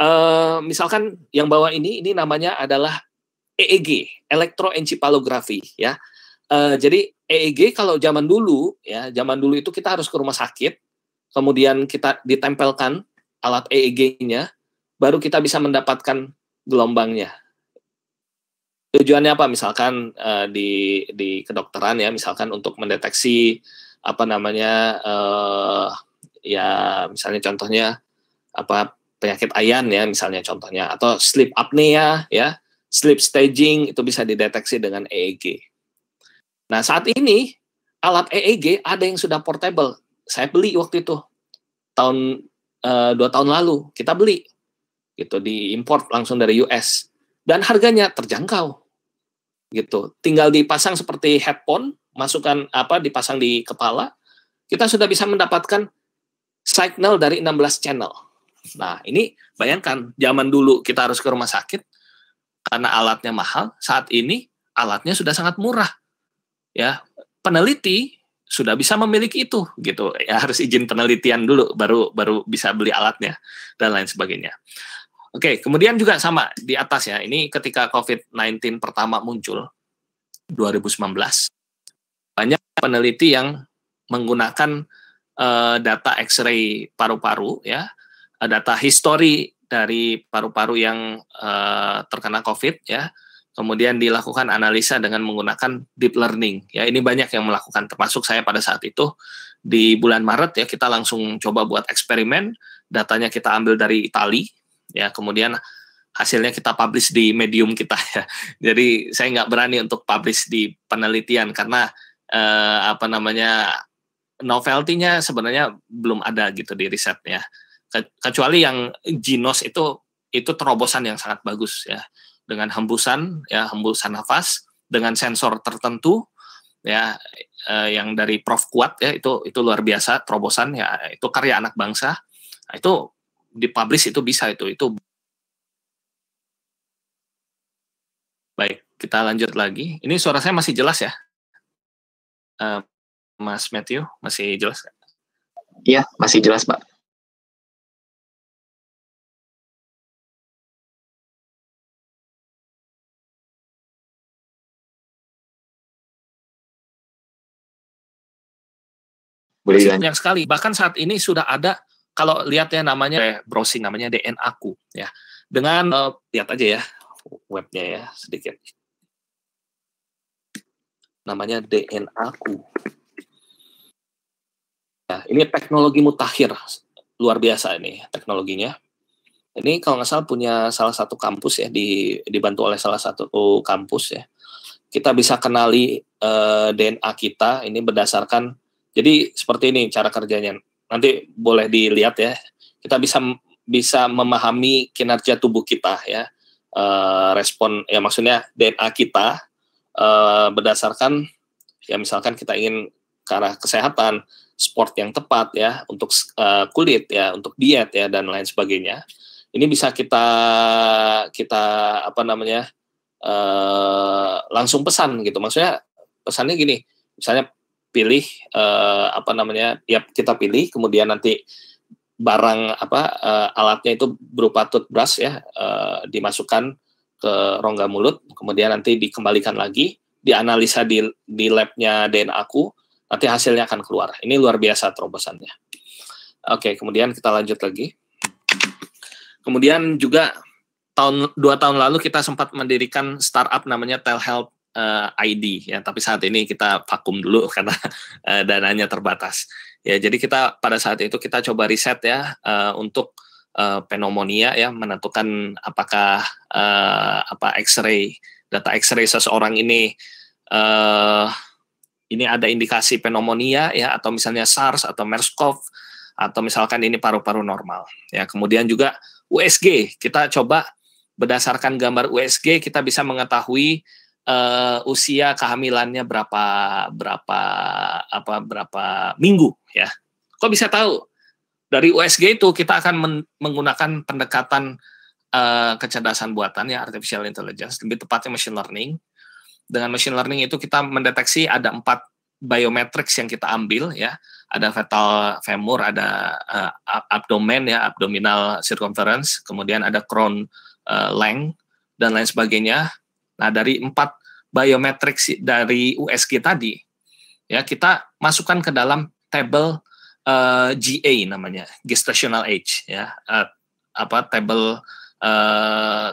E, misalkan yang bawah ini ini namanya adalah EEG, elektroencephalography ya. Eh, e, jadi e EEG kalau zaman dulu ya, zaman dulu itu kita harus ke rumah sakit, kemudian kita ditempelkan alat EEG-nya, baru kita bisa mendapatkan gelombangnya tujuannya apa misalkan uh, di di kedokteran ya misalkan untuk mendeteksi apa namanya uh, ya misalnya contohnya apa penyakit ayan ya misalnya contohnya atau sleep apnea ya sleep staging itu bisa dideteksi dengan EEG. Nah saat ini alat EEG ada yang sudah portable. Saya beli waktu itu tahun uh, dua tahun lalu kita beli gitu diimpor langsung dari US dan harganya terjangkau gitu. Tinggal dipasang seperti headphone, masukkan apa dipasang di kepala, kita sudah bisa mendapatkan signal dari 16 channel. Nah, ini bayangkan zaman dulu kita harus ke rumah sakit karena alatnya mahal, saat ini alatnya sudah sangat murah. Ya, peneliti sudah bisa memiliki itu gitu. Ya harus izin penelitian dulu baru baru bisa beli alatnya dan lain sebagainya. Oke, kemudian juga sama di atas ya. Ini ketika COVID-19 pertama muncul 2019. Banyak peneliti yang menggunakan uh, data X-ray paru-paru ya, eh, data histori dari paru-paru yang uh, terkena COVID ya. Kemudian dilakukan analisa dengan menggunakan deep learning. Ya, ini banyak yang melakukan termasuk saya pada saat itu di bulan Maret ya kita langsung coba buat eksperimen datanya kita ambil dari Italia ya kemudian hasilnya kita publish di medium kita ya. Jadi saya nggak berani untuk publish di penelitian karena eh, apa namanya novelty-nya sebenarnya belum ada gitu di risetnya. Kecuali yang Ginos itu itu terobosan yang sangat bagus ya dengan hembusan ya hembusan nafas dengan sensor tertentu ya eh, yang dari Prof Kuat ya itu itu luar biasa terobosan ya itu karya anak bangsa nah, itu dipublish itu bisa itu itu baik kita lanjut lagi ini suara saya masih jelas ya uh, Mas Matthew masih jelas Iya masih jelas Pak banyak sekali bahkan saat ini sudah ada kalau lihat ya namanya eh, browsing namanya DNA ku ya. Dengan uh, lihat aja ya webnya ya sedikit. Namanya DNA ku Nah, ini teknologi mutakhir luar biasa ini teknologinya. Ini kalau nggak salah punya salah satu kampus ya di dibantu oleh salah satu kampus ya. Kita bisa kenali uh, eh, DNA kita ini berdasarkan jadi seperti ini cara kerjanya nanti boleh dilihat ya kita bisa bisa memahami kinerja tubuh kita ya uh, respon ya maksudnya DNA kita uh, berdasarkan ya misalkan kita ingin ke arah kesehatan sport yang tepat ya untuk uh, kulit ya untuk diet ya dan lain sebagainya ini bisa kita kita apa namanya uh, langsung pesan gitu maksudnya pesannya gini misalnya pilih uh, apa namanya ya kita pilih kemudian nanti barang apa uh, alatnya itu berupa toothbrush ya uh, dimasukkan ke rongga mulut kemudian nanti dikembalikan lagi dianalisa di di labnya DNA aku nanti hasilnya akan keluar ini luar biasa terobosannya oke kemudian kita lanjut lagi kemudian juga tahun dua tahun lalu kita sempat mendirikan startup namanya Telhealth uh, eh, ID ya tapi saat ini kita vakum dulu karena uh, dananya terbatas ya jadi kita pada saat itu kita coba riset ya uh, untuk uh, pneumonia ya menentukan apakah uh, apa X-ray data X-ray seseorang ini uh, ini ada indikasi pneumonia ya atau misalnya SARS atau MERS-CoV atau misalkan ini paru-paru normal ya kemudian juga USG kita coba berdasarkan gambar USG kita bisa mengetahui uh, usia kehamilannya berapa berapa apa berapa minggu ya. Kok bisa tahu? Dari USG itu kita akan men menggunakan pendekatan uh, kecerdasan buatan ya artificial intelligence, lebih tepatnya machine learning. Dengan machine learning itu kita mendeteksi ada empat biometrics yang kita ambil ya ada fetal femur ada uh, abdomen ya abdominal circumference kemudian ada crown uh, length dan lain sebagainya nah dari empat biometrics dari USG tadi, ya kita masukkan ke dalam table uh, eh, GA namanya gestational age, ya uh, apa table uh,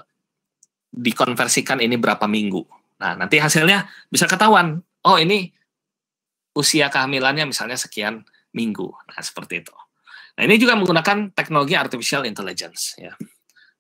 dikonversikan ini berapa minggu. Nah nanti hasilnya bisa ketahuan. Oh ini usia kehamilannya misalnya sekian minggu. Nah seperti itu. Nah ini juga menggunakan teknologi artificial intelligence, ya.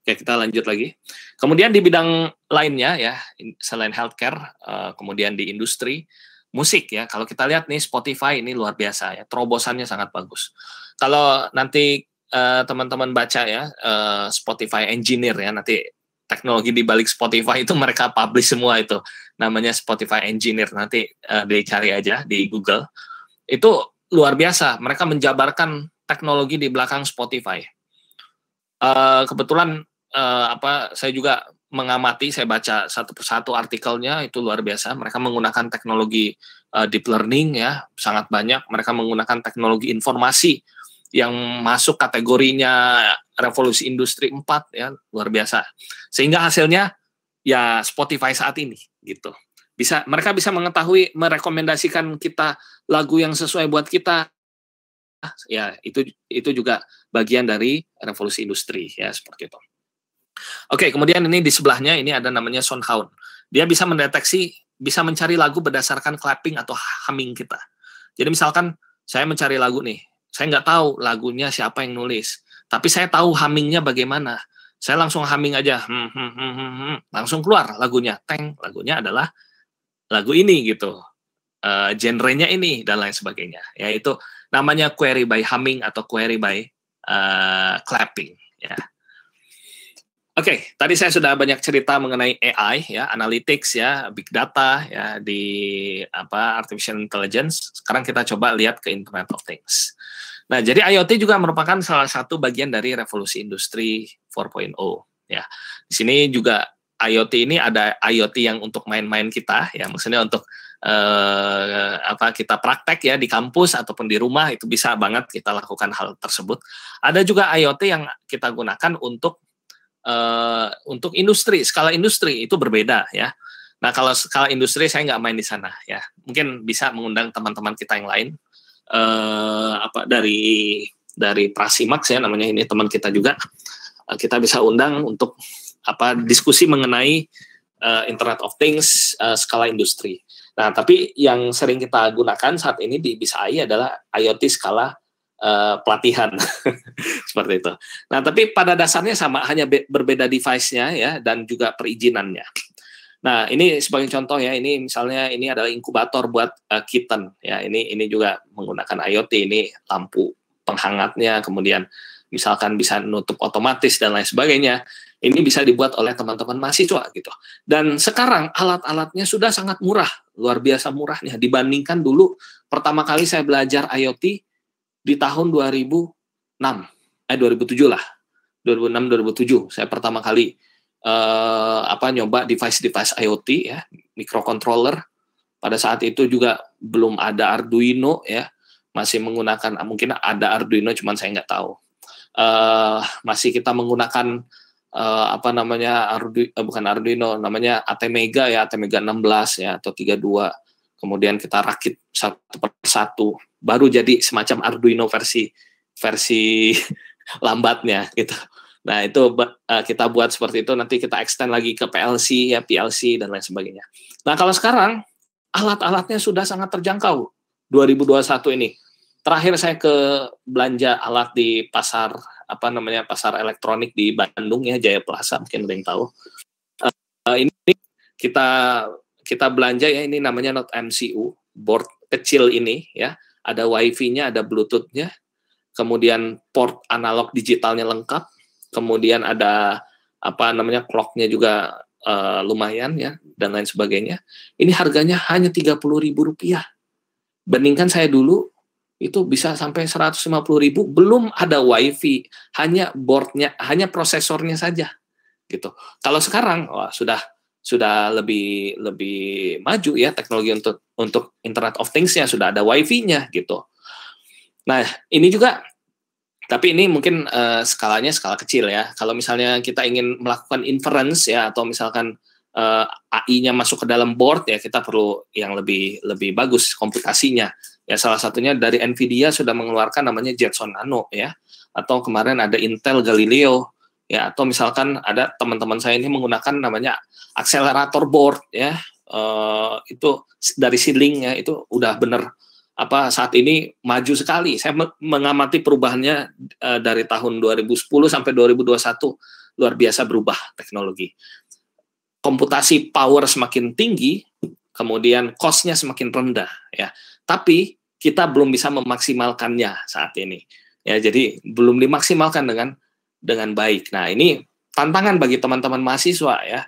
Oke, kita lanjut lagi. Kemudian di bidang lainnya ya, selain healthcare, eh, kemudian di industri musik ya. Kalau kita lihat nih Spotify ini luar biasa ya, terobosannya sangat bagus. Kalau nanti eh, teman-teman baca ya eh, Spotify engineer ya, nanti teknologi di balik Spotify itu mereka publish semua itu. Namanya Spotify engineer nanti dicari aja di Google. Itu luar biasa, mereka menjabarkan teknologi di belakang Spotify. Uh, kebetulan uh, apa saya juga mengamati saya baca satu persatu artikelnya itu luar biasa mereka menggunakan teknologi uh, deep learning ya sangat banyak mereka menggunakan teknologi informasi yang masuk kategorinya revolusi industri 4 ya luar biasa sehingga hasilnya ya Spotify saat ini gitu bisa mereka bisa mengetahui merekomendasikan kita lagu yang sesuai buat kita ya itu itu juga bagian dari revolusi industri ya seperti itu Oke, kemudian ini di sebelahnya ini ada namanya soundhound. Dia bisa mendeteksi, bisa mencari lagu berdasarkan clapping atau humming kita. Jadi misalkan saya mencari lagu nih, saya nggak tahu lagunya siapa yang nulis, tapi saya tahu hummingnya bagaimana. Saya langsung humming aja, hmm, hmm, hmm, hmm, hmm. langsung keluar lagunya. Teng, lagunya adalah lagu ini gitu, uh, genrenya ini dan lain sebagainya. Yaitu namanya query by humming atau query by uh, clapping. Ya. Oke, okay, tadi saya sudah banyak cerita mengenai AI ya, analytics ya, big data ya di apa artificial intelligence. Sekarang kita coba lihat ke Internet of Things. Nah, jadi IoT juga merupakan salah satu bagian dari revolusi industri 4.0 ya. Di sini juga IoT ini ada IoT yang untuk main-main kita ya, maksudnya untuk eh, apa kita praktek ya di kampus ataupun di rumah itu bisa banget kita lakukan hal tersebut. Ada juga IoT yang kita gunakan untuk uh, untuk industri skala industri itu berbeda ya. Nah kalau skala industri saya nggak main di sana ya. Mungkin bisa mengundang teman-teman kita yang lain uh, apa dari dari Prasimax ya namanya ini teman kita juga uh, kita bisa undang untuk apa diskusi mengenai uh, Internet of Things uh, skala industri. Nah tapi yang sering kita gunakan saat ini di BISAI adalah IoT skala uh, pelatihan seperti itu. Nah, tapi pada dasarnya sama hanya be berbeda device-nya ya dan juga perizinannya. Nah, ini sebagai contoh ya, ini misalnya ini adalah inkubator buat uh, kitten ya. Ini ini juga menggunakan IoT ini lampu penghangatnya kemudian misalkan bisa nutup otomatis dan lain sebagainya. Ini bisa dibuat oleh teman-teman mahasiswa gitu. Dan sekarang alat-alatnya sudah sangat murah, luar biasa murahnya dibandingkan dulu pertama kali saya belajar IoT di tahun 2006 eh 2007 lah 2006 2007 saya pertama kali eh, apa nyoba device device IoT ya microcontroller pada saat itu juga belum ada Arduino ya masih menggunakan mungkin ada Arduino cuman saya nggak tahu eh, masih kita menggunakan eh, apa namanya Arduino eh, bukan Arduino namanya ATmega ya ATmega 16 ya atau 32 kemudian kita rakit satu persatu baru jadi semacam Arduino versi versi lambatnya gitu. Nah, itu eh, kita buat seperti itu nanti kita extend lagi ke PLC ya PLC dan lain sebagainya. Nah, kalau sekarang alat-alatnya sudah sangat terjangkau 2021 ini. Terakhir saya ke belanja alat di pasar apa namanya pasar elektronik di Bandung ya Jaya Plaza mungkin ada yang tahu. Eh, eh, ini kita kita belanja ya ini namanya not MCU board kecil ini ya ada wifi-nya, ada bluetooth-nya, kemudian port analog digitalnya lengkap, kemudian ada apa namanya clock-nya juga uh, lumayan ya dan lain sebagainya. Ini harganya hanya Rp30.000. Bandingkan saya dulu itu bisa sampai puluh ribu belum ada wifi hanya boardnya hanya prosesornya saja gitu kalau sekarang wah sudah sudah lebih lebih maju ya teknologi untuk untuk Internet of Things-nya sudah ada wifi nya gitu. Nah, ini juga tapi ini mungkin uh, skalanya skala kecil ya. Kalau misalnya kita ingin melakukan inference ya atau misalkan uh, eh, AI-nya masuk ke dalam board ya kita perlu yang lebih lebih bagus komputasinya. Ya salah satunya dari Nvidia sudah mengeluarkan namanya Jetson Nano ya atau kemarin ada Intel Galileo ya atau misalkan ada teman-teman saya ini menggunakan namanya accelerator board ya uh, itu dari seedling ya itu udah bener apa saat ini maju sekali saya mengamati perubahannya uh, dari tahun 2010 sampai 2021 luar biasa berubah teknologi komputasi power semakin tinggi kemudian costnya semakin rendah ya tapi kita belum bisa memaksimalkannya saat ini ya jadi belum dimaksimalkan dengan dengan baik. Nah, ini tantangan bagi teman-teman mahasiswa ya.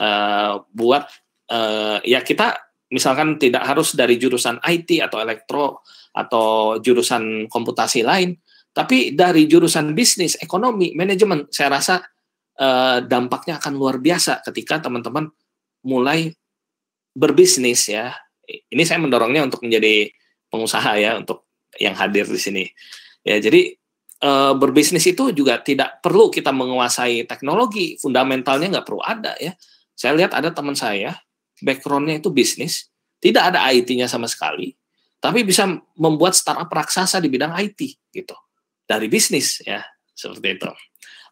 Uh, buat uh, ya kita misalkan tidak harus dari jurusan IT atau elektro atau jurusan komputasi lain, tapi dari jurusan bisnis, ekonomi, manajemen, saya rasa uh, dampaknya akan luar biasa ketika teman-teman mulai berbisnis ya. Ini saya mendorongnya untuk menjadi pengusaha ya untuk yang hadir di sini. Ya, jadi Eh, berbisnis itu juga tidak perlu kita menguasai teknologi, fundamentalnya nggak perlu ada ya. Saya lihat ada teman saya, backgroundnya itu bisnis, tidak ada IT-nya sama sekali, tapi bisa membuat startup raksasa di bidang IT gitu dari bisnis ya seperti itu.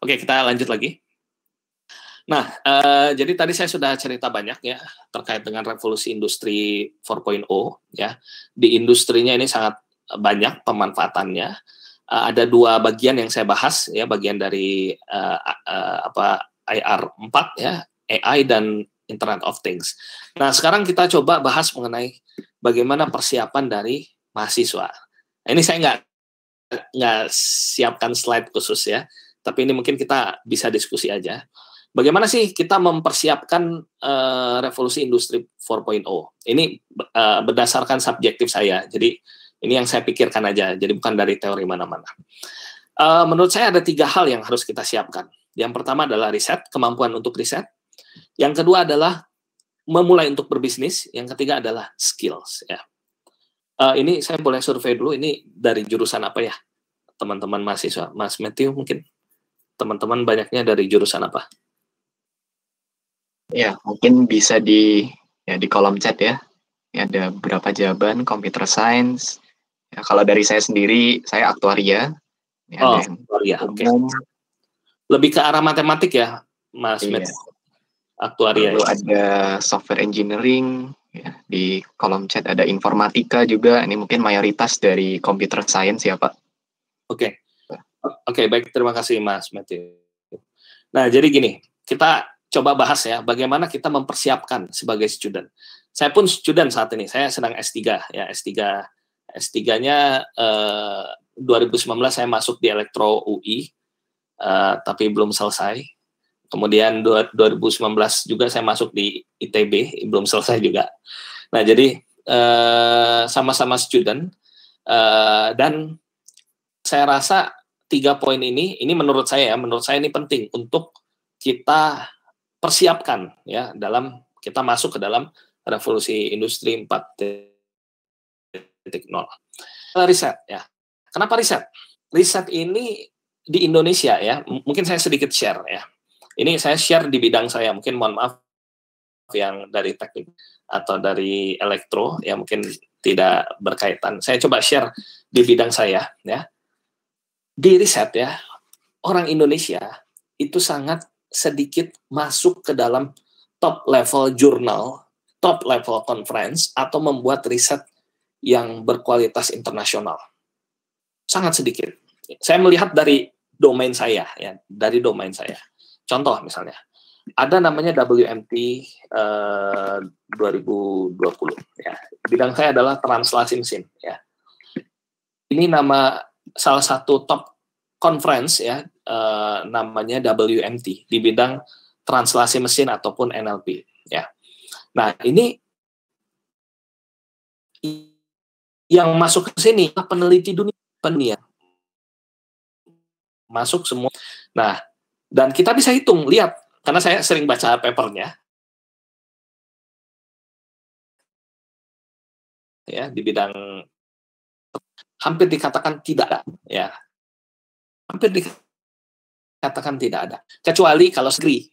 Oke kita lanjut lagi. Nah, eh, jadi tadi saya sudah cerita banyak ya terkait dengan revolusi industri 4.0 ya. Di industrinya ini sangat banyak pemanfaatannya uh, ada dua bagian yang saya bahas ya bagian dari uh, uh, apa IR 4 ya AI dan Internet of Things. Nah sekarang kita coba bahas mengenai bagaimana persiapan dari mahasiswa. Nah, ini saya nggak nggak siapkan slide khusus ya, tapi ini mungkin kita bisa diskusi aja. Bagaimana sih kita mempersiapkan uh, revolusi industri 4.0? Ini uh, berdasarkan subjektif saya. Jadi ini yang saya pikirkan aja, jadi bukan dari teori mana-mana. Uh, menurut saya ada tiga hal yang harus kita siapkan. Yang pertama adalah riset, kemampuan untuk riset. Yang kedua adalah memulai untuk berbisnis. Yang ketiga adalah skills. Ya. Uh, ini saya boleh survei dulu. Ini dari jurusan apa ya, teman-teman mahasiswa? Mas Matthew mungkin teman-teman banyaknya dari jurusan apa? Ya, mungkin bisa di ya di kolom chat ya. ada beberapa jawaban: computer science, Ya, kalau dari saya sendiri, saya aktuaria. Ya, oh, aktuaria. Oke. Okay. Lebih ke arah matematik ya, Mas iya. Aktuaria. Lalu ya. ada software engineering. Ya, di kolom chat ada informatika juga. Ini mungkin mayoritas dari computer science ya, Pak. Oke. Okay. Oke, okay, baik. Terima kasih, Mas Matthew. Nah, jadi gini, kita coba bahas ya bagaimana kita mempersiapkan sebagai student. Saya pun student saat ini, saya sedang S3 ya, S3 S3-nya eh, 2019 saya masuk di Elektro UI, eh, tapi belum selesai. Kemudian 2019 juga saya masuk di ITB, belum selesai juga. Nah, jadi eh, sama-sama student, eh, dan saya rasa tiga poin ini, ini menurut saya, ya, menurut saya ini penting untuk kita persiapkan ya dalam kita masuk ke dalam revolusi industri Eh, riset ya. Kenapa riset? Riset ini di Indonesia ya, mungkin saya sedikit share ya. Ini saya share di bidang saya, mungkin mohon maaf yang dari teknik atau dari elektro ya mungkin tidak berkaitan. Saya coba share di bidang saya ya. Di riset ya, orang Indonesia itu sangat sedikit masuk ke dalam top level jurnal, top level conference atau membuat riset yang berkualitas internasional. Sangat sedikit. Saya melihat dari domain saya ya, dari domain saya. Contoh misalnya, ada namanya WMT eh, 2020 ya. Bidang saya adalah translasi mesin ya. Ini nama salah satu top conference ya eh, namanya WMT di bidang translasi mesin ataupun NLP ya. Nah, ini yang masuk ke sini peneliti dunia dunia masuk semua. Nah, dan kita bisa hitung, lihat karena saya sering baca papernya. Ya, di bidang hampir dikatakan tidak ya. Hampir dikatakan katakan tidak ada kecuali kalau negeri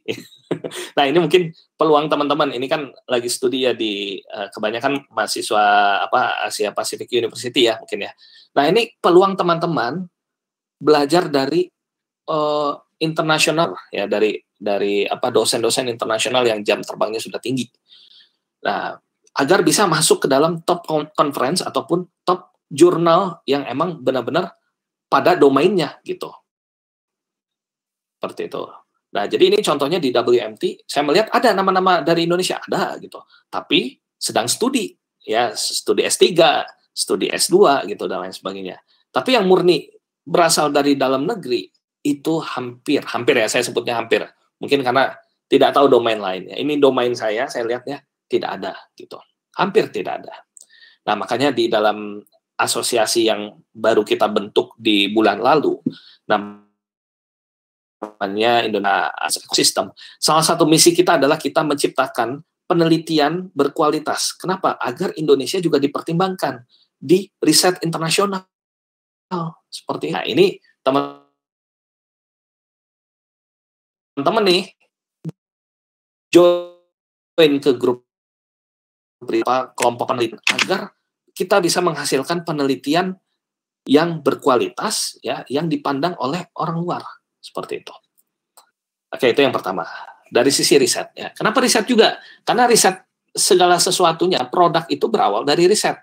nah ini mungkin peluang teman-teman ini kan lagi studi ya di eh, kebanyakan mahasiswa apa Asia Pacific University ya mungkin ya nah ini peluang teman-teman belajar dari uh, internasional ya dari dari apa dosen-dosen internasional yang jam terbangnya sudah tinggi nah agar bisa masuk ke dalam top conference ataupun top jurnal yang emang benar-benar pada domainnya gitu seperti itu. Nah, jadi ini contohnya di WMT, saya melihat ada nama-nama dari Indonesia, ada gitu. Tapi sedang studi, ya studi S3, studi S2 gitu dan lain sebagainya. Tapi yang murni berasal dari dalam negeri itu hampir, hampir ya saya sebutnya hampir. Mungkin karena tidak tahu domain lainnya. Ini domain saya, saya lihat ya, tidak ada gitu. Hampir tidak ada. Nah, makanya di dalam asosiasi yang baru kita bentuk di bulan lalu, nah namanya Indonesia ekosistem. Salah satu misi kita adalah kita menciptakan penelitian berkualitas. Kenapa? Agar Indonesia juga dipertimbangkan di riset internasional. Seperti nah ini teman-teman nih join ke grup kelompok penelitian agar kita bisa menghasilkan penelitian yang berkualitas ya yang dipandang oleh orang luar seperti itu. Oke, itu yang pertama. Dari sisi riset. Ya. Kenapa riset juga? Karena riset segala sesuatunya, produk itu berawal dari riset.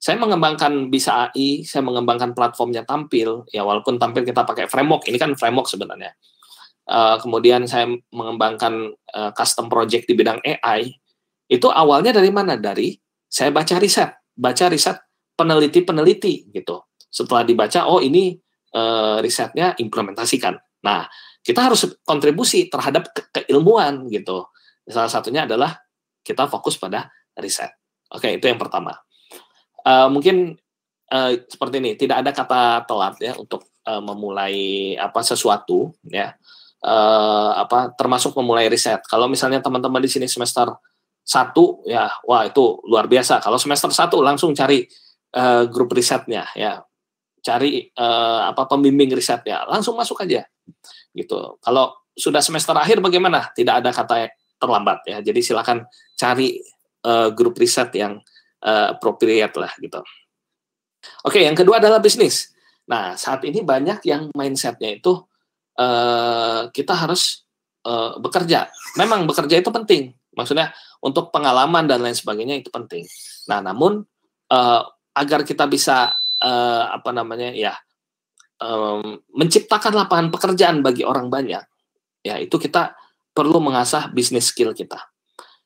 Saya mengembangkan bisa AI, saya mengembangkan platformnya tampil, ya walaupun tampil kita pakai framework, ini kan framework sebenarnya. Uh, kemudian saya mengembangkan uh, custom project di bidang AI, itu awalnya dari mana? Dari saya baca riset, baca riset peneliti-peneliti gitu. Setelah dibaca, oh ini uh, risetnya implementasikan Nah, kita harus kontribusi terhadap ke keilmuan gitu. Salah satunya adalah kita fokus pada riset. Oke, itu yang pertama. Uh, mungkin uh, seperti ini, tidak ada kata telat ya untuk uh, memulai apa sesuatu ya. Uh, apa termasuk memulai riset. Kalau misalnya teman-teman di sini semester satu ya, wah itu luar biasa. Kalau semester satu langsung cari uh, grup risetnya ya, cari uh, apa pembimbing risetnya, langsung masuk aja gitu. Kalau sudah semester akhir bagaimana? Tidak ada kata terlambat ya. Jadi silakan cari uh, grup riset yang uh, appropriate lah gitu. Oke, yang kedua adalah bisnis. Nah, saat ini banyak yang mindsetnya itu uh, kita harus uh, bekerja. Memang bekerja itu penting. Maksudnya untuk pengalaman dan lain sebagainya itu penting. Nah, namun uh, agar kita bisa uh, apa namanya ya um, menciptakan lapangan pekerjaan bagi orang banyak, ya itu kita perlu mengasah bisnis skill kita.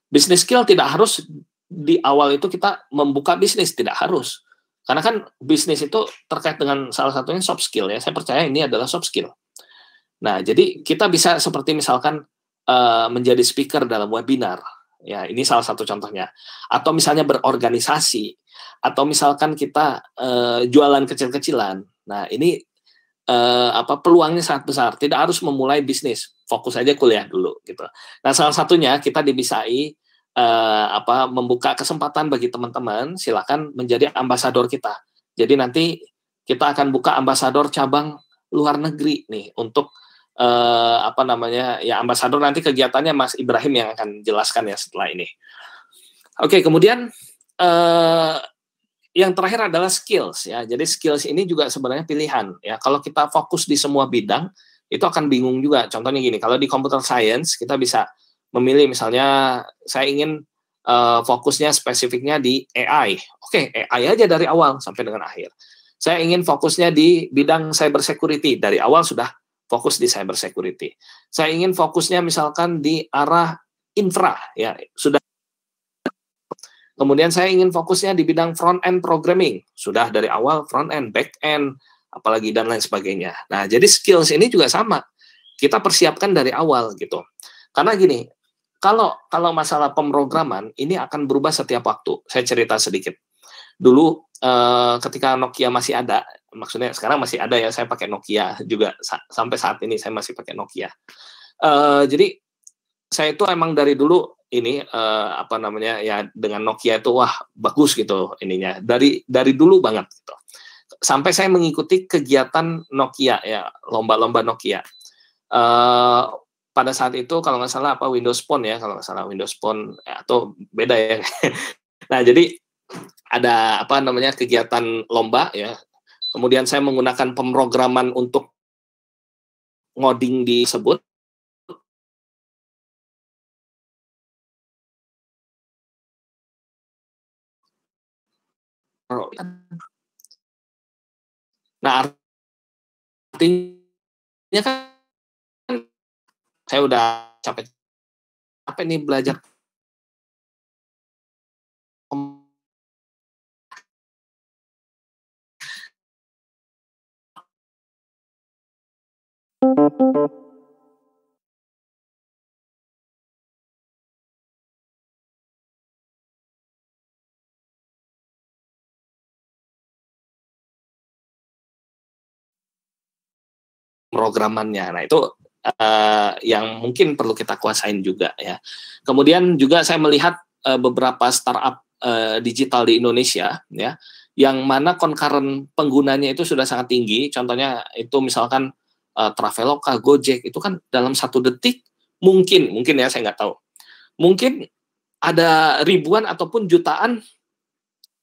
Bisnis skill tidak harus di awal itu kita membuka bisnis, tidak harus. Karena kan bisnis itu terkait dengan salah satunya soft skill ya. Saya percaya ini adalah soft skill. Nah, jadi kita bisa seperti misalkan uh, menjadi speaker dalam webinar. Ya, ini salah satu contohnya. Atau misalnya berorganisasi atau misalkan kita uh, jualan kecil-kecilan. Nah, ini eh, apa peluangnya sangat besar. Tidak harus memulai bisnis, fokus aja kuliah dulu gitu. Nah, salah satunya kita dibisai eh, apa membuka kesempatan bagi teman-teman, silakan menjadi ambasador kita. Jadi nanti kita akan buka ambasador cabang luar negeri nih untuk eh, apa namanya ya ambasador nanti kegiatannya Mas Ibrahim yang akan jelaskan ya setelah ini. Oke, kemudian eh, yang terakhir adalah skills ya. Jadi skills ini juga sebenarnya pilihan ya. Kalau kita fokus di semua bidang itu akan bingung juga. Contohnya gini, kalau di computer science kita bisa memilih misalnya saya ingin uh, fokusnya spesifiknya di AI. Oke, AI aja dari awal sampai dengan akhir. Saya ingin fokusnya di bidang cyber security dari awal sudah fokus di cyber security. Saya ingin fokusnya misalkan di arah infra ya, sudah Kemudian saya ingin fokusnya di bidang front end programming. Sudah dari awal front end, back end, apalagi dan lain sebagainya. Nah, jadi skills ini juga sama. Kita persiapkan dari awal gitu. Karena gini, kalau kalau masalah pemrograman ini akan berubah setiap waktu. Saya cerita sedikit. Dulu eh, ketika Nokia masih ada, maksudnya sekarang masih ada ya, saya pakai Nokia juga sampai saat ini saya masih pakai Nokia. Eh, jadi saya itu emang dari dulu ini uh, apa namanya ya dengan Nokia itu wah bagus gitu ininya dari dari dulu banget gitu. Sampai saya mengikuti kegiatan Nokia ya lomba-lomba Nokia. Uh, pada saat itu kalau nggak salah apa Windows Phone ya kalau nggak salah Windows Phone ya, atau beda ya. nah jadi ada apa namanya kegiatan lomba ya. Kemudian saya menggunakan pemrograman untuk ngoding disebut Nah, artinya kan saya udah capek apa ini belajar Thank you. programannya. Nah, itu uh, yang mungkin perlu kita kuasain juga ya. Kemudian juga saya melihat uh, beberapa startup uh, digital di Indonesia ya yang mana konkuren penggunanya itu sudah sangat tinggi. Contohnya itu misalkan uh, Traveloka, Gojek itu kan dalam satu detik mungkin mungkin ya saya nggak tahu. Mungkin ada ribuan ataupun jutaan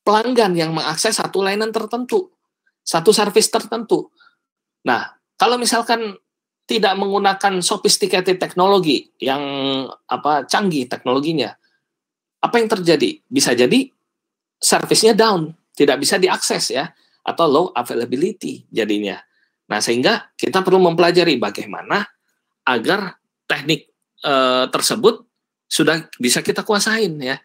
pelanggan yang mengakses satu layanan tertentu, satu service tertentu. Nah, kalau misalkan tidak menggunakan sophisticated teknologi yang apa canggih teknologinya, apa yang terjadi? Bisa jadi servicenya down, tidak bisa diakses ya, atau low availability jadinya. Nah, sehingga kita perlu mempelajari bagaimana agar teknik e, tersebut sudah bisa kita kuasain ya.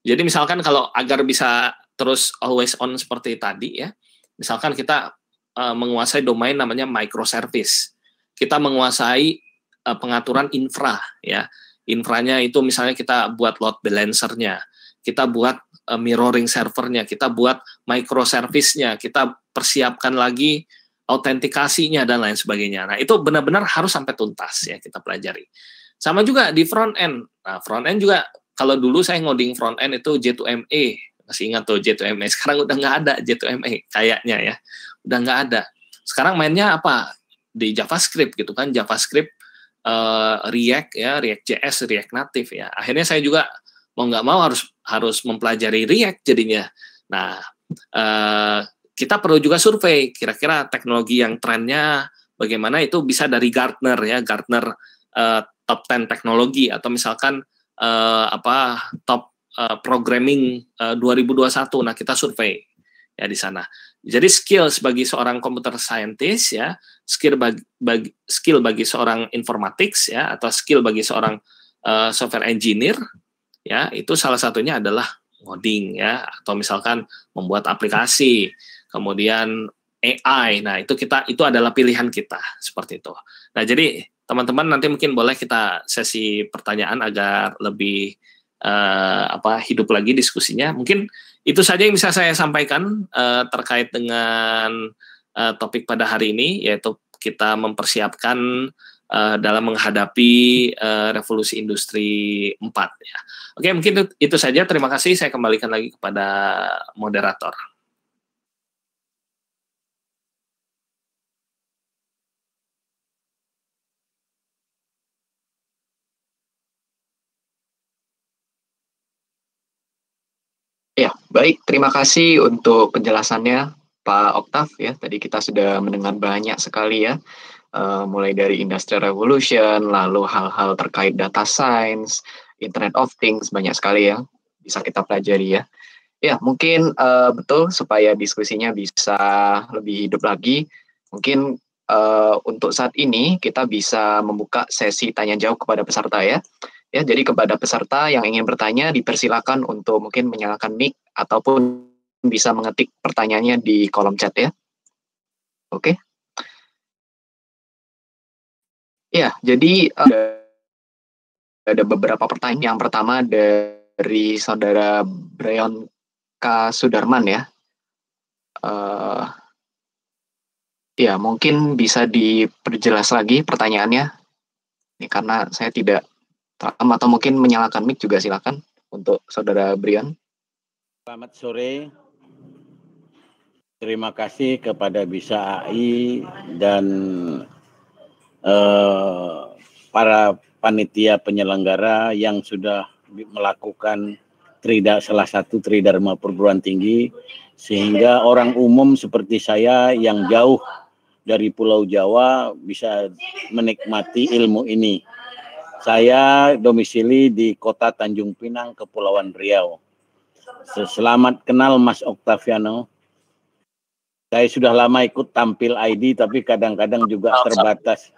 Jadi misalkan kalau agar bisa terus always on seperti tadi ya, misalkan kita Eh, menguasai domain namanya microservice. Kita menguasai uh, pengaturan infra ya. Infranya itu misalnya kita buat load balancernya, kita buat uh, mirroring servernya, kita buat microservice-nya, kita persiapkan lagi autentikasinya dan lain sebagainya. Nah, itu benar-benar harus sampai tuntas ya kita pelajari. Sama juga di front end. Nah, front end juga kalau dulu saya ngoding front end itu J2ME, masih ingat tuh J2ME. Sekarang udah nggak ada J2ME kayaknya ya udah nggak ada. Sekarang mainnya apa? Di JavaScript gitu kan, JavaScript, uh, React ya, React JS, React Native ya. Akhirnya saya juga mau nggak mau harus harus mempelajari React jadinya. Nah, uh, kita perlu juga survei kira-kira teknologi yang trennya bagaimana itu bisa dari Gartner ya, Gartner uh, top 10 teknologi atau misalkan uh, apa top uh, programming uh, 2021. Nah, kita survei ya di sana. Jadi skill bagi seorang komputer scientist ya, skill bagi, bagi skill bagi seorang informatik ya atau skill bagi seorang uh, software engineer ya, itu salah satunya adalah coding ya atau misalkan membuat aplikasi, kemudian AI. Nah, itu kita itu adalah pilihan kita seperti itu. Nah, jadi teman-teman nanti mungkin boleh kita sesi pertanyaan agar lebih uh, apa hidup lagi diskusinya. Mungkin itu saja yang bisa saya sampaikan uh, terkait dengan uh, topik pada hari ini yaitu kita mempersiapkan uh, dalam menghadapi uh, revolusi industri 4 ya. Oke, mungkin itu, itu saja. Terima kasih. Saya kembalikan lagi kepada moderator. Ya, baik. Terima kasih untuk penjelasannya, Pak Oktav. Ya, tadi kita sudah mendengar banyak sekali ya, uh, mulai dari Industrial Revolution, lalu hal-hal terkait data science, Internet of Things, banyak sekali ya bisa kita pelajari ya. Ya, mungkin uh, betul supaya diskusinya bisa lebih hidup lagi. Mungkin uh, untuk saat ini kita bisa membuka sesi tanya jawab kepada peserta ya. Ya, jadi kepada peserta yang ingin bertanya dipersilakan untuk mungkin menyalakan mic ataupun bisa mengetik pertanyaannya di kolom chat ya. Oke. Okay. Ya, jadi ada, eh, ada beberapa pertanyaan. Yang pertama dari saudara Brian K. Sudarman ya. Uh, ya, mungkin bisa diperjelas lagi pertanyaannya. Ini karena saya tidak atau mungkin menyalakan mic juga silakan untuk saudara Brian. Selamat sore. Terima kasih kepada Bisa AI dan eh, para panitia penyelenggara yang sudah melakukan trida salah satu tridharma perguruan tinggi sehingga orang umum seperti saya yang jauh dari Pulau Jawa bisa menikmati ilmu ini saya domisili di kota Tanjung Pinang, Kepulauan Riau. Selamat kenal Mas Oktaviano. Saya sudah lama ikut tampil ID, tapi kadang-kadang juga terbatas.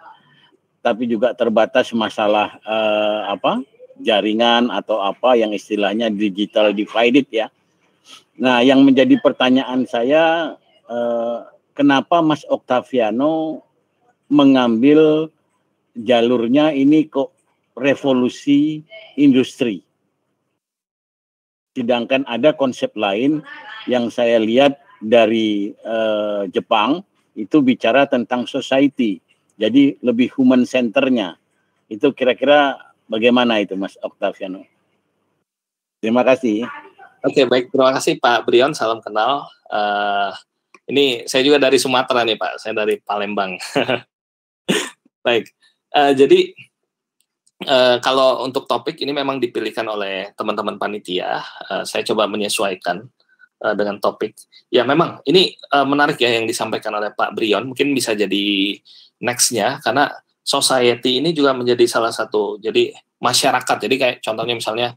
Tapi juga terbatas masalah eh, apa jaringan atau apa yang istilahnya digital divided ya. Nah, yang menjadi pertanyaan saya eh, kenapa Mas Oktaviano mengambil jalurnya ini kok revolusi industri. Sedangkan ada konsep lain yang saya lihat dari eh, Jepang itu bicara tentang society. Jadi lebih human centernya. Itu kira-kira bagaimana itu Mas Octaviano? Terima kasih. Oke, okay, baik. Terima kasih Pak Brion. Salam kenal. Uh, ini saya juga dari Sumatera nih Pak. Saya dari Palembang. baik. Uh, jadi Eh, kalau untuk topik ini memang dipilihkan oleh teman-teman panitia. Uh, saya coba menyesuaikan uh, dengan topik. Ya memang ini uh, menarik ya yang disampaikan oleh Pak Brion. Mungkin bisa jadi nextnya karena society ini juga menjadi salah satu. Jadi masyarakat. Jadi kayak contohnya misalnya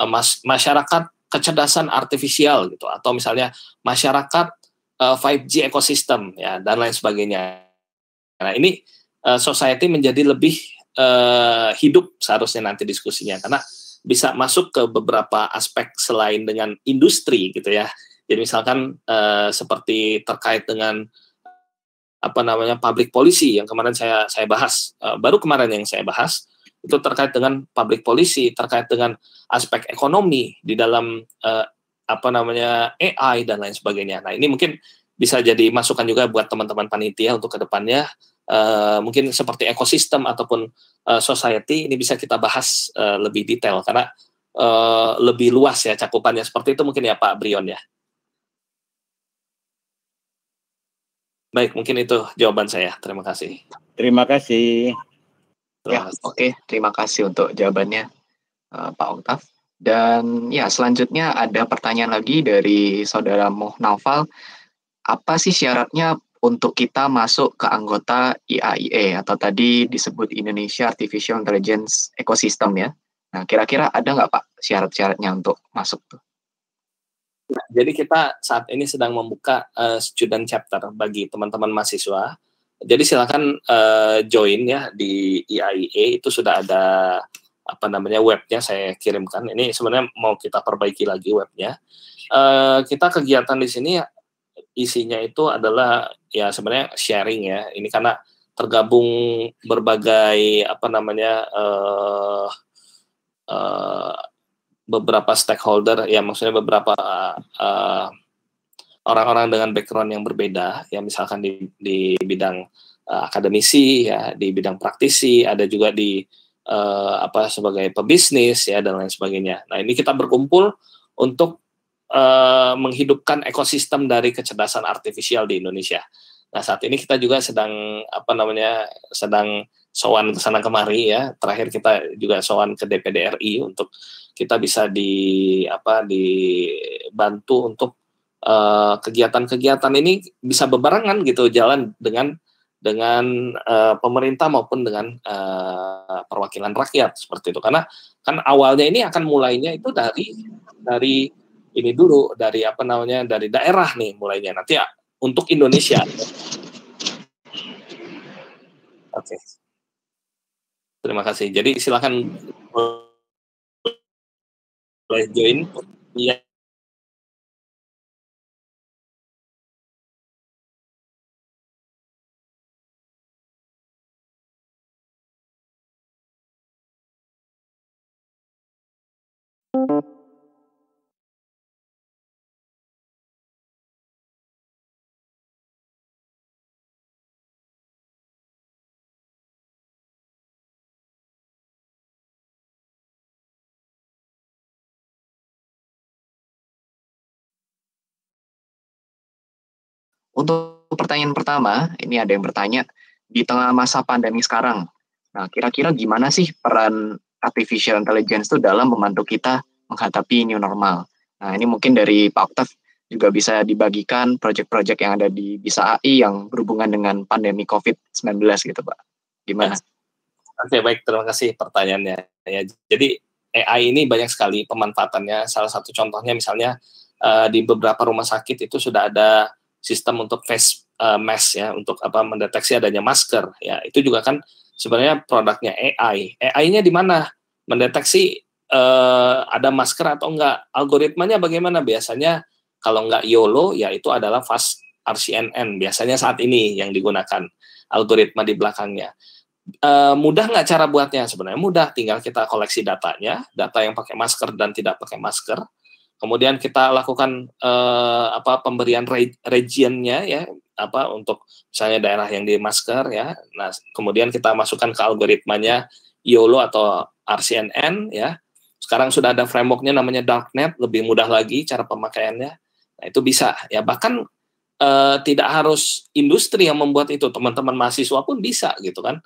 uh, mas masyarakat kecerdasan artifisial gitu atau misalnya masyarakat uh, 5G ekosistem ya dan lain sebagainya. Nah ini uh, society menjadi lebih uh, hidup seharusnya nanti diskusinya karena bisa masuk ke beberapa aspek selain dengan industri gitu ya. Jadi misalkan uh, seperti terkait dengan apa namanya public policy yang kemarin saya saya bahas uh, baru kemarin yang saya bahas itu terkait dengan public policy, terkait dengan aspek ekonomi di dalam uh, apa namanya AI dan lain sebagainya. Nah, ini mungkin bisa jadi masukan juga buat teman-teman panitia untuk kedepannya uh, mungkin seperti ekosistem ataupun uh, society ini bisa kita bahas uh, lebih detail karena uh, lebih luas ya cakupannya seperti itu mungkin ya Pak Brion ya. Baik, mungkin itu jawaban saya. Terima kasih. Terima kasih. Terima ya, ya, oke. Terima kasih untuk jawabannya Pak Oktav. Dan ya selanjutnya ada pertanyaan lagi dari saudara Muh Naufal. Apa sih syaratnya untuk kita masuk ke anggota IAIE atau tadi disebut Indonesia Artificial Intelligence Ecosystem ya. Nah, kira-kira ada nggak Pak syarat-syaratnya untuk masuk tuh? Nah, jadi kita saat ini sedang membuka uh, student chapter bagi teman-teman mahasiswa. Jadi silakan uh, join ya di IAIE itu sudah ada apa namanya webnya saya kirimkan. Ini sebenarnya mau kita perbaiki lagi webnya. Uh, kita kegiatan di sini isinya itu adalah ya sebenarnya sharing ya. Ini karena tergabung berbagai apa namanya uh, uh, beberapa stakeholder ya maksudnya beberapa eh, orang-orang uh, dengan background yang berbeda ya misalkan di di bidang uh, akademisi ya di bidang praktisi ada juga di uh, apa sebagai pebisnis ya dan lain sebagainya. Nah, ini kita berkumpul untuk Eh, menghidupkan ekosistem dari kecerdasan artifisial di Indonesia. Nah saat ini kita juga sedang apa namanya sedang sowan ke sana kemari ya. Terakhir kita juga sowan ke DPD RI untuk kita bisa di apa dibantu untuk eh, kegiatan-kegiatan uh, ini bisa bebarengan gitu jalan dengan dengan uh, pemerintah maupun dengan uh, perwakilan rakyat seperti itu karena kan awalnya ini akan mulainya itu dari dari ini dulu dari apa namanya dari daerah nih mulainya nanti ya untuk Indonesia. Oke. Okay. Terima kasih. Jadi silakan boleh join. Iya. Untuk pertanyaan pertama, ini ada yang bertanya, di tengah masa pandemi sekarang, nah kira-kira gimana sih peran artificial intelligence itu dalam membantu kita menghadapi new normal? Nah ini mungkin dari Pak Oktav juga bisa dibagikan proyek-proyek yang ada di Bisa AI yang berhubungan dengan pandemi COVID-19 gitu Pak. Gimana? Oke baik, terima kasih pertanyaannya. Ya, jadi AI ini banyak sekali pemanfaatannya. Salah satu contohnya misalnya eh, di beberapa rumah sakit itu sudah ada sistem untuk face uh, mask ya untuk apa mendeteksi adanya masker ya itu juga kan sebenarnya produknya AI AI-nya di mana mendeteksi uh, ada masker atau enggak algoritmanya bagaimana biasanya kalau enggak YOLO ya itu adalah fast RCNN biasanya saat ini yang digunakan algoritma di belakangnya Uh, mudah nggak cara buatnya sebenarnya mudah tinggal kita koleksi datanya data yang pakai masker dan tidak pakai masker Kemudian kita lakukan eh, apa pemberian regionnya ya apa untuk misalnya daerah yang di masker ya. Nah, kemudian kita masukkan ke algoritmanya YOLO atau RCNN ya. Sekarang sudah ada frameworknya namanya darknet, lebih mudah lagi cara pemakaiannya. Nah, itu bisa ya bahkan eh, tidak harus industri yang membuat itu, teman-teman mahasiswa pun bisa gitu kan.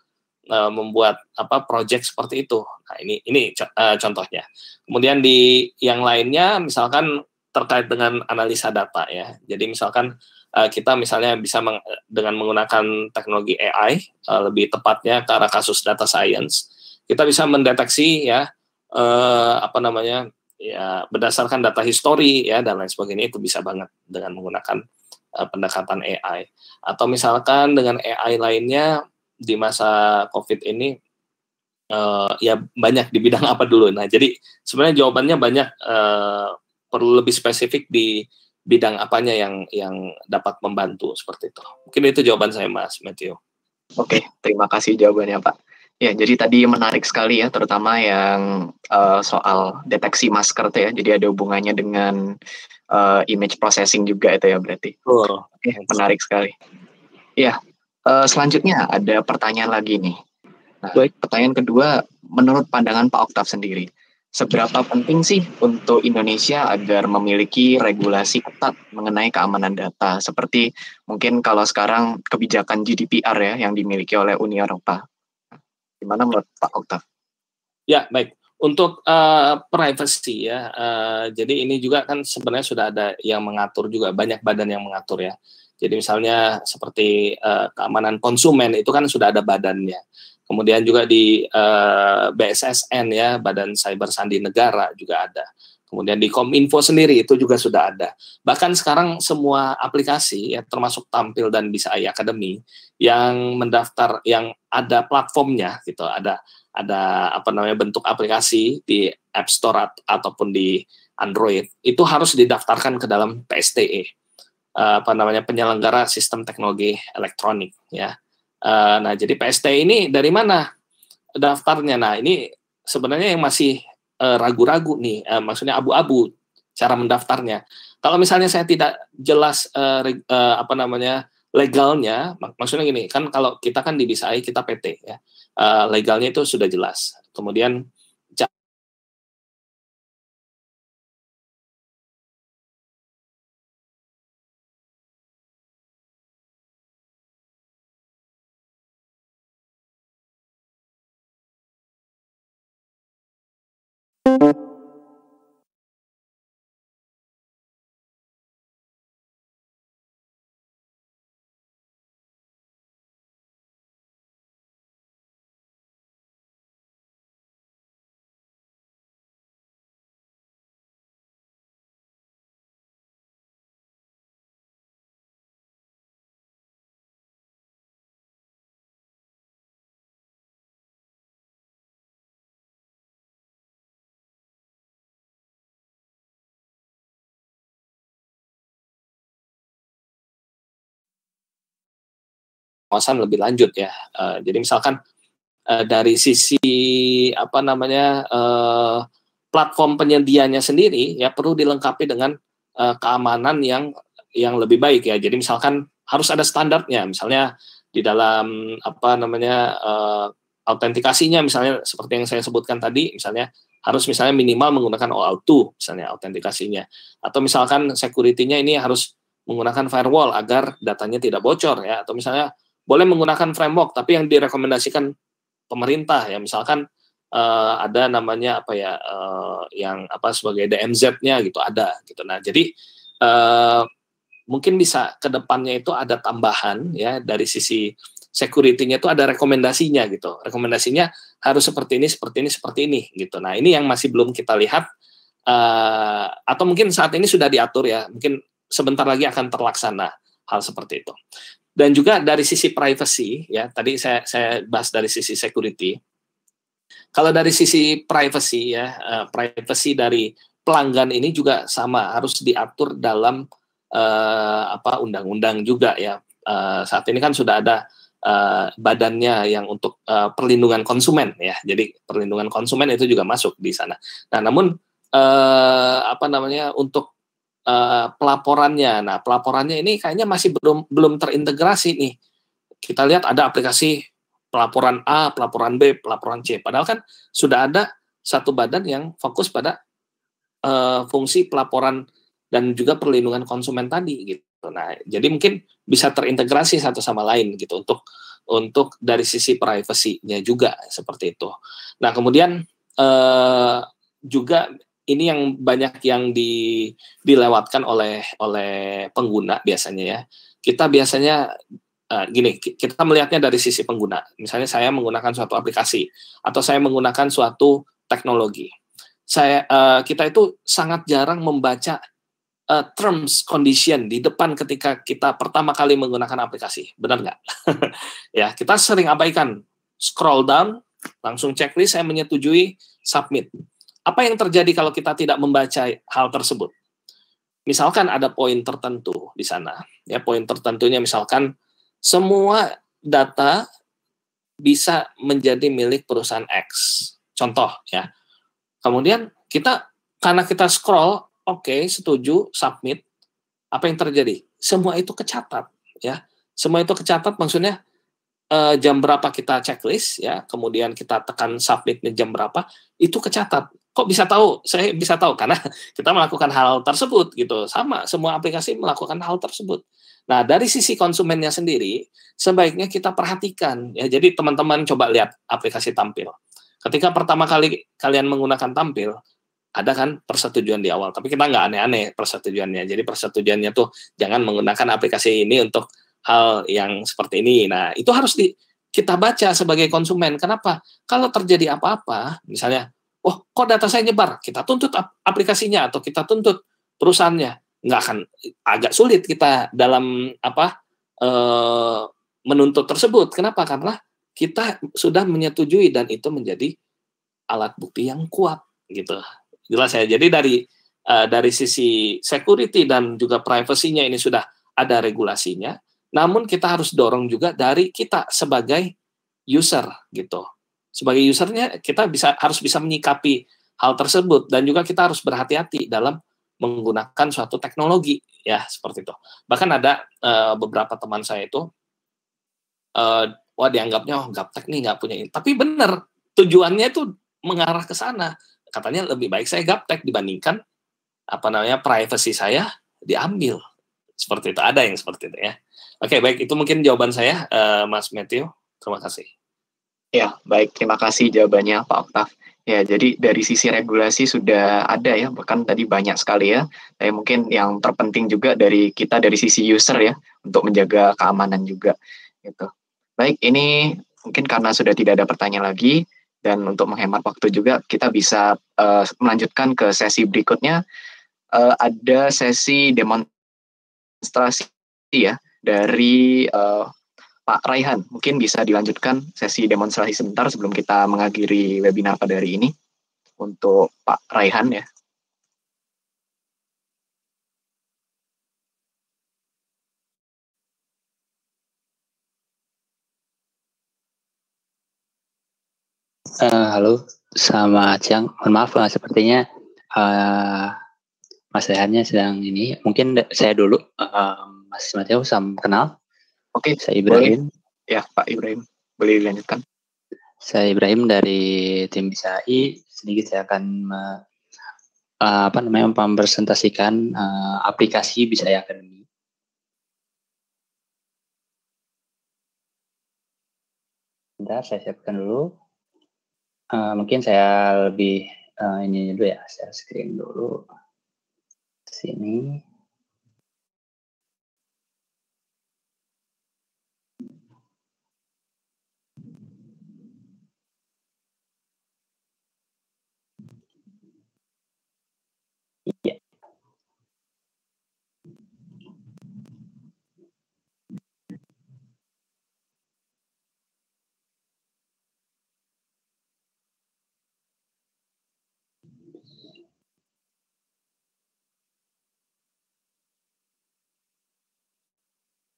Eh, membuat apa project seperti itu. Nah, ini ini uh, contohnya. Kemudian di yang lainnya misalkan terkait dengan analisa data ya. Jadi misalkan uh, kita misalnya bisa meng dengan menggunakan teknologi AI uh, lebih tepatnya ke arah kasus data science, kita bisa mendeteksi ya uh, apa namanya ya berdasarkan data histori ya dan lain sebagainya itu bisa banget dengan menggunakan uh, pendekatan AI atau misalkan dengan AI lainnya di masa COVID ini uh, ya banyak di bidang apa dulu. Nah, jadi sebenarnya jawabannya banyak uh, perlu lebih spesifik di bidang apanya yang yang dapat membantu seperti itu. Mungkin itu jawaban saya Mas Matthew. Oke, terima kasih jawabannya Pak. Ya, jadi tadi menarik sekali ya, terutama yang uh, soal deteksi masker tuh ya. Jadi ada hubungannya dengan uh, image processing juga itu ya berarti. Oh, okay, menarik sekali. Ya, Uh, selanjutnya ada pertanyaan lagi nih. Nah, Baik. Pertanyaan kedua, menurut pandangan Pak Oktav sendiri, seberapa penting sih untuk Indonesia agar memiliki regulasi ketat mengenai keamanan data? Seperti mungkin kalau sekarang kebijakan GDPR ya yang dimiliki oleh Uni Eropa. Gimana menurut Pak Oktav? Ya, baik untuk uh, privacy ya. Uh, jadi ini juga kan sebenarnya sudah ada yang mengatur juga banyak badan yang mengatur ya. Jadi misalnya seperti uh, keamanan konsumen itu kan sudah ada badannya. Kemudian juga di uh, eh, BSSN ya, Badan Cyber Sandi Negara juga ada. Kemudian di Kominfo sendiri itu juga sudah ada. Bahkan sekarang semua aplikasi ya termasuk Tampil dan Bisa AI Academy yang mendaftar yang ada platformnya gitu, ada ada apa namanya bentuk aplikasi di App Store ataupun di Android itu harus didaftarkan ke dalam PSTE. Eh, apa namanya penyelenggara sistem teknologi elektronik ya. Eh, nah, jadi PST ini dari mana daftarnya? Nah, ini sebenarnya yang masih eh, ragu-ragu nih, maksudnya abu-abu cara mendaftarnya. Kalau misalnya saya tidak jelas apa namanya legalnya, maksudnya gini, kan kalau kita kan di BSI kita PT ya, legalnya itu sudah jelas. Kemudian you pengawasan lebih lanjut ya. Uh, jadi misalkan uh, dari sisi apa namanya uh, platform penyediaannya sendiri ya perlu dilengkapi dengan uh, keamanan yang yang lebih baik ya. Jadi misalkan harus ada standarnya, misalnya di dalam apa namanya uh, autentikasinya misalnya seperti yang saya sebutkan tadi misalnya harus misalnya minimal menggunakan OAuth misalnya autentikasinya atau misalkan security-nya ini harus menggunakan firewall agar datanya tidak bocor ya atau misalnya boleh menggunakan framework tapi yang direkomendasikan pemerintah ya misalkan uh, ada namanya apa ya uh, yang apa sebagai DMZ-nya gitu ada gitu nah jadi uh, mungkin bisa kedepannya itu ada tambahan ya dari sisi security-nya itu ada rekomendasinya gitu rekomendasinya harus seperti ini seperti ini seperti ini gitu nah ini yang masih belum kita lihat uh, atau mungkin saat ini sudah diatur ya mungkin sebentar lagi akan terlaksana hal seperti itu dan juga dari sisi privacy ya tadi saya saya bahas dari sisi security kalau dari sisi privacy ya uh, privacy dari pelanggan ini juga sama harus diatur dalam uh, apa undang-undang juga ya uh, saat ini kan sudah ada uh, badannya yang untuk uh, perlindungan konsumen ya jadi perlindungan konsumen itu juga masuk di sana nah namun uh, apa namanya untuk Eh, pelaporannya. Nah, pelaporannya ini kayaknya masih belum belum terintegrasi nih. Kita lihat ada aplikasi pelaporan A, pelaporan B, pelaporan C. Padahal kan sudah ada satu badan yang fokus pada uh, fungsi pelaporan dan juga perlindungan konsumen tadi gitu. Nah, jadi mungkin bisa terintegrasi satu sama lain gitu untuk untuk dari sisi privasinya juga seperti itu. Nah, kemudian uh, juga ini yang banyak yang di, dilewatkan oleh oleh pengguna biasanya ya. Kita biasanya uh, gini, kita melihatnya dari sisi pengguna. Misalnya saya menggunakan suatu aplikasi atau saya menggunakan suatu teknologi. Saya uh, kita itu sangat jarang membaca uh, terms condition di depan ketika kita pertama kali menggunakan aplikasi. Benar nggak? ya, kita sering abaikan scroll down, langsung checklist saya menyetujui submit apa yang terjadi kalau kita tidak membaca hal tersebut? Misalkan ada poin tertentu di sana, ya poin tertentunya misalkan semua data bisa menjadi milik perusahaan X. Contoh ya. Kemudian kita karena kita scroll, oke, okay, setuju, submit. Apa yang terjadi? Semua itu kecatat, ya. Semua itu kecatat maksudnya eh, jam berapa kita checklist ya, kemudian kita tekan submit jam berapa, itu kecatat kok bisa tahu? Saya bisa tahu karena kita melakukan hal tersebut gitu. Sama semua aplikasi melakukan hal tersebut. Nah, dari sisi konsumennya sendiri sebaiknya kita perhatikan ya. Jadi teman-teman coba lihat aplikasi tampil. Ketika pertama kali kalian menggunakan tampil, ada kan persetujuan di awal, tapi kita nggak aneh-aneh persetujuannya. Jadi persetujuannya tuh jangan menggunakan aplikasi ini untuk hal yang seperti ini. Nah, itu harus di, kita baca sebagai konsumen. Kenapa? Kalau terjadi apa-apa, misalnya Wah, oh, kok data saya nyebar? Kita tuntut aplikasinya atau kita tuntut perusahaannya. Nggak akan agak sulit kita dalam apa e, menuntut tersebut. Kenapa? Karena kita sudah menyetujui dan itu menjadi alat bukti yang kuat gitu. Jelas ya. Jadi dari e, dari sisi security dan juga privasinya ini sudah ada regulasinya. Namun kita harus dorong juga dari kita sebagai user gitu sebagai usernya kita bisa harus bisa menyikapi hal tersebut dan juga kita harus berhati-hati dalam menggunakan suatu teknologi ya seperti itu. Bahkan ada e, beberapa teman saya itu e, wah dianggapnya oh gaptek nih nggak punya ini. Tapi benar tujuannya itu mengarah ke sana. Katanya lebih baik saya gaptek dibandingkan apa namanya privacy saya diambil seperti itu. Ada yang seperti itu ya. Oke baik itu mungkin jawaban saya e, Mas Matthew. Terima kasih. Ya, baik. Terima kasih jawabannya Pak Oktav. Ya, jadi dari sisi regulasi sudah ada ya, bahkan tadi banyak sekali ya. Tapi mungkin yang terpenting juga dari kita dari sisi user ya, untuk menjaga keamanan juga. Gitu. Baik, ini mungkin karena sudah tidak ada pertanyaan lagi dan untuk menghemat waktu juga kita bisa uh, melanjutkan ke sesi berikutnya. Uh, ada sesi demonstrasi ya dari uh, Pak Raihan, mungkin bisa dilanjutkan sesi demonstrasi sebentar sebelum kita mengakhiri webinar pada hari ini untuk Pak Raihan ya. Uh, halo, selamat siang. Mohon maaf, uh, sepertinya uh, Mas Rehannya sedang ini. Mungkin saya dulu, uh, Mas Mateo, sama kenal. Oke, okay, saya Ibrahim. Boleh. Ya, Pak Ibrahim, boleh dilanjutkan. Saya Ibrahim dari tim BISAI. Sedikit saya akan uh, apa namanya mempresentasikan uh, aplikasi BISAI Academy. Bentar, saya siapkan dulu. Uh, mungkin saya lebih uh, ini dulu ya, saya screen dulu. Sini. Iya.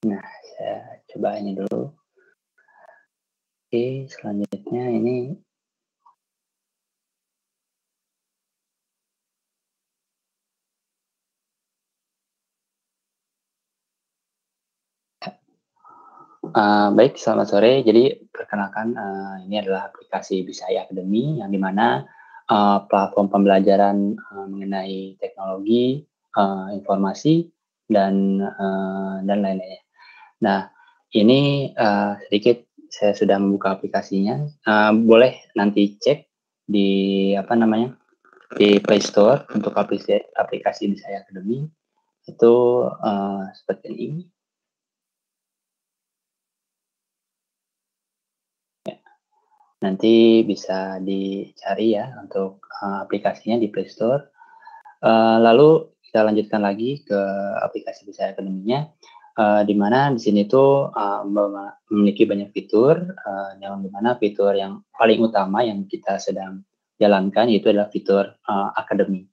Nah, saya coba ini dulu. Oke, selanjutnya ini Ah, baik, selamat sore. Jadi perkenalkan uh, ini adalah aplikasi Bisaya Academy yang dimana uh, ah, platform pembelajaran uh, mengenai teknologi, uh, informasi dan uh, dan lain-lainnya. Nah, ini uh, sedikit saya sudah membuka aplikasinya. Uh, boleh nanti cek di apa namanya di Play Store untuk aplikasi aplikasi Bisaya Academy itu uh, seperti ini. Nanti bisa dicari ya untuk uh, aplikasinya di Play Store. Uh, lalu kita lanjutkan lagi ke aplikasi Bisa Akademinya, uh, eh, di mana di sini tuh uh, memiliki banyak fitur, uh, yang dimana fitur yang paling utama yang kita sedang jalankan yaitu adalah fitur uh, akademi.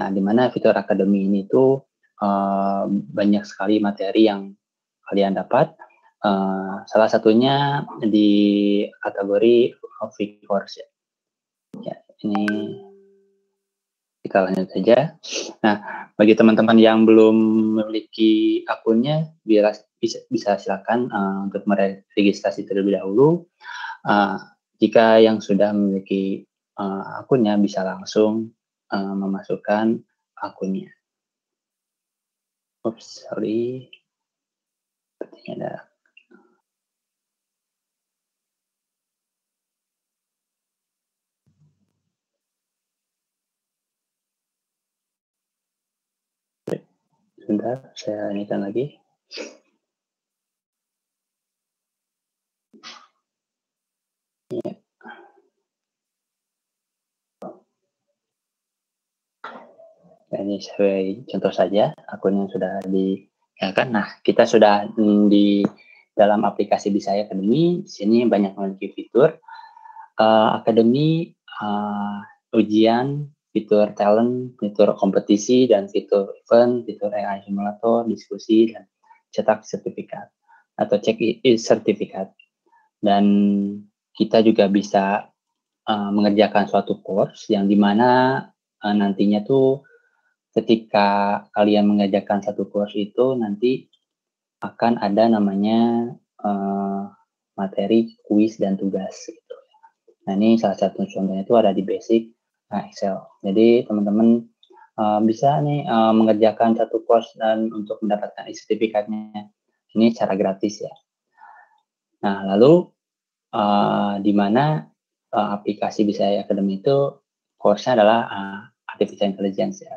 Nah, di mana fitur akademi ini tuh uh, banyak sekali materi yang kalian dapat Eh, salah satunya di kategori free course ya. ya ini kita lanjut saja. Nah, bagi teman-teman yang belum memiliki akunnya, biar bisa, bisa silakan uh, untuk meregistrasi terlebih dahulu. Uh, jika yang sudah memiliki uh, akunnya, bisa langsung uh, memasukkan akunnya. Oops, sorry. Sepertinya ada sebentar saya inikan lagi ya. ini sebagai contoh saja akun yang sudah di ya kan nah kita sudah di dalam aplikasi saya Academy sini banyak memiliki fitur uh, akademi uh, ujian fitur talent, fitur kompetisi, dan fitur event, fitur AI simulator, diskusi, dan cetak sertifikat atau cek sertifikat. Dan kita juga bisa uh, mengerjakan suatu course yang dimana uh, eh, nantinya tuh ketika kalian mengerjakan satu course itu nanti akan ada namanya uh, materi kuis dan tugas gitu. Nah ini salah satu contohnya itu ada di basic nah Excel. Jadi teman-teman uh, bisa nih uh, mengerjakan satu course dan untuk mendapatkan sertifikatnya ini secara gratis ya. Nah lalu uh, di mana uh, aplikasi bisa Academy itu course-nya adalah uh, artificial intelligence ya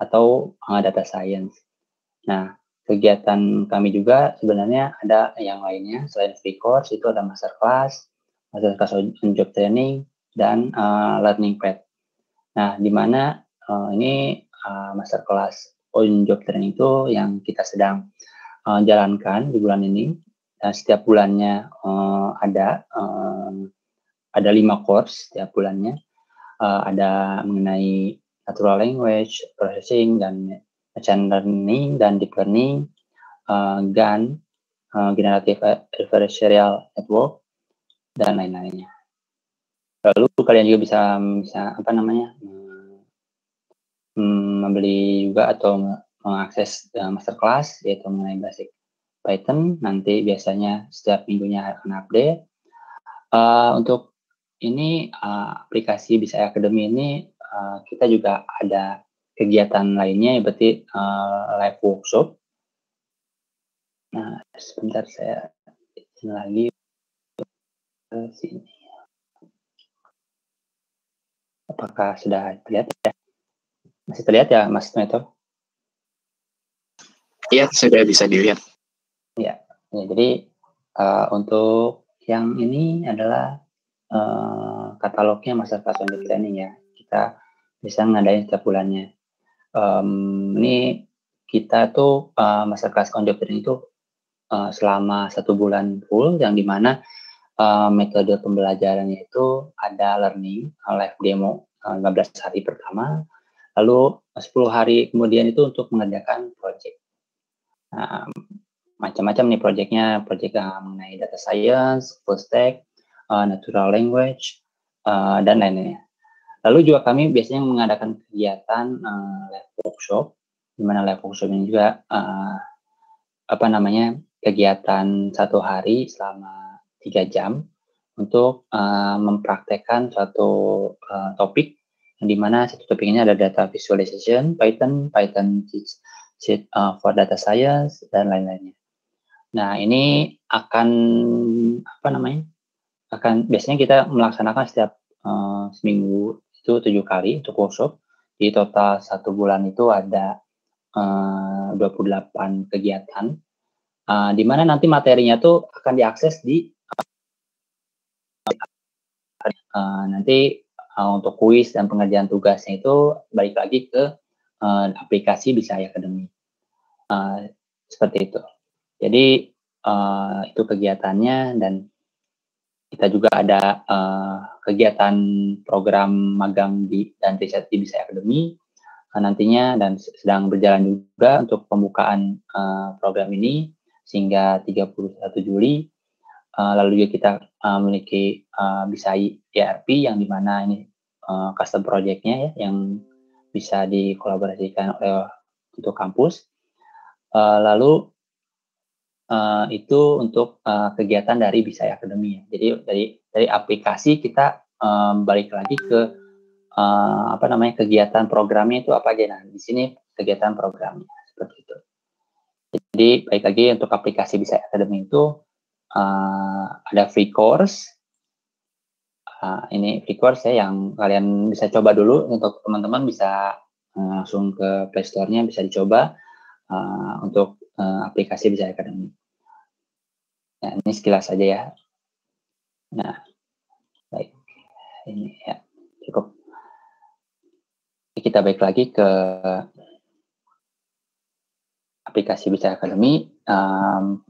atau uh, data science. Nah kegiatan kami juga sebenarnya ada yang lainnya selain free course itu ada masterclass, masterclass on job training dan uh, learning pad. Nah, di mana uh, ini uh, kelas on job training itu yang kita sedang uh, jalankan di bulan ini. Nah, setiap bulannya uh, ada uh, ada lima course setiap bulannya. Uh, ada mengenai natural language processing dan machine learning dan deep learning, uh, GAN, uh, generative adversarial network dan lain-lainnya lalu kalian juga bisa bisa apa namanya mm, membeli juga atau mengakses e, masterclass yaitu mengenai basic Python nanti biasanya setiap minggunya akan update uh, untuk ini uh, aplikasi bisa academy ini uh, kita juga ada kegiatan lainnya berarti uh, live workshop nah sebentar saya lagi ke sini Apakah sudah terlihat ya? Masih terlihat ya, Mas Meter? Iya, sudah bisa dilihat. Ya, ya jadi uh, untuk yang ini adalah uh, katalognya master class on planning ya. Kita bisa ngadain setiap bulannya. Um, ini kita tuh uh, master class on itu uh, selama satu bulan full yang dimana Eh, metode pembelajarannya itu ada learning, eh, live demo 15 eh, hari pertama, lalu 10 hari kemudian itu untuk mengerjakan project. Nah, macam-macam nih projectnya, project uh, mengenai data science, full stack, uh, natural language, uh, dan lain-lainnya. Lalu juga kami biasanya mengadakan kegiatan uh, live workshop, di mana live workshop ini juga uh, apa namanya kegiatan satu hari selama tiga jam untuk uh, mempraktekkan suatu uh, topik di mana satu topik ini ada data visualization, Python, Python teach, teach, uh, for data science dan lain-lainnya. Nah ini akan apa namanya? Akan biasanya kita melaksanakan setiap uh, seminggu itu tujuh kali untuk workshop. Di total satu bulan itu ada uh, 28 kegiatan uh, di mana nanti materinya tuh akan diakses di Eh, nanti uh, untuk kuis dan pengerjaan tugasnya itu balik lagi ke uh, aplikasi bisa akademi Uh, seperti itu. Jadi uh, itu kegiatannya dan kita juga ada uh, kegiatan program magang di dan riset di bisa Academy uh, nantinya dan sedang berjalan juga untuk pembukaan uh, program ini sehingga 31 Juli Eh, lalu juga kita uh, memiliki uh, bisa ERP yang dimana ini uh, custom projectnya ya yang bisa dikolaborasikan oleh untuk kampus uh, lalu uh, itu untuk uh, kegiatan dari bisa akademi ya. jadi dari dari aplikasi kita um, balik lagi ke uh, apa namanya kegiatan programnya itu apa aja nah di sini kegiatan programnya seperti itu jadi baik lagi untuk aplikasi bisa akademi itu uh, ada free course. Uh, ini free course ya yang kalian bisa coba dulu untuk teman-teman bisa uh, langsung ke Play Store-nya bisa dicoba uh, untuk uh, aplikasi Bisa Academy. Nah, ini sekilas aja ya. Nah, baik. Ini ya, cukup. Kita balik lagi ke aplikasi Bisa Academy. Um,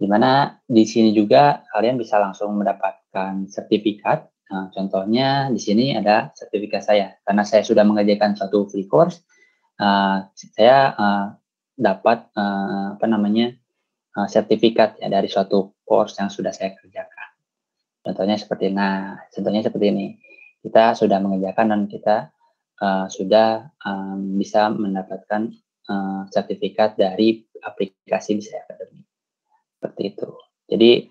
di mana di sini juga kalian bisa langsung mendapatkan sertifikat. Nah, contohnya di sini ada sertifikat saya. Karena saya sudah mengerjakan suatu free course, uh, saya uh, dapat uh, apa namanya uh, sertifikat ya dari suatu course yang sudah saya kerjakan. Contohnya seperti nah, contohnya seperti ini. Kita sudah mengerjakan dan kita uh, sudah um, bisa mendapatkan uh, sertifikat dari aplikasi Bisaya Academy seperti itu. Jadi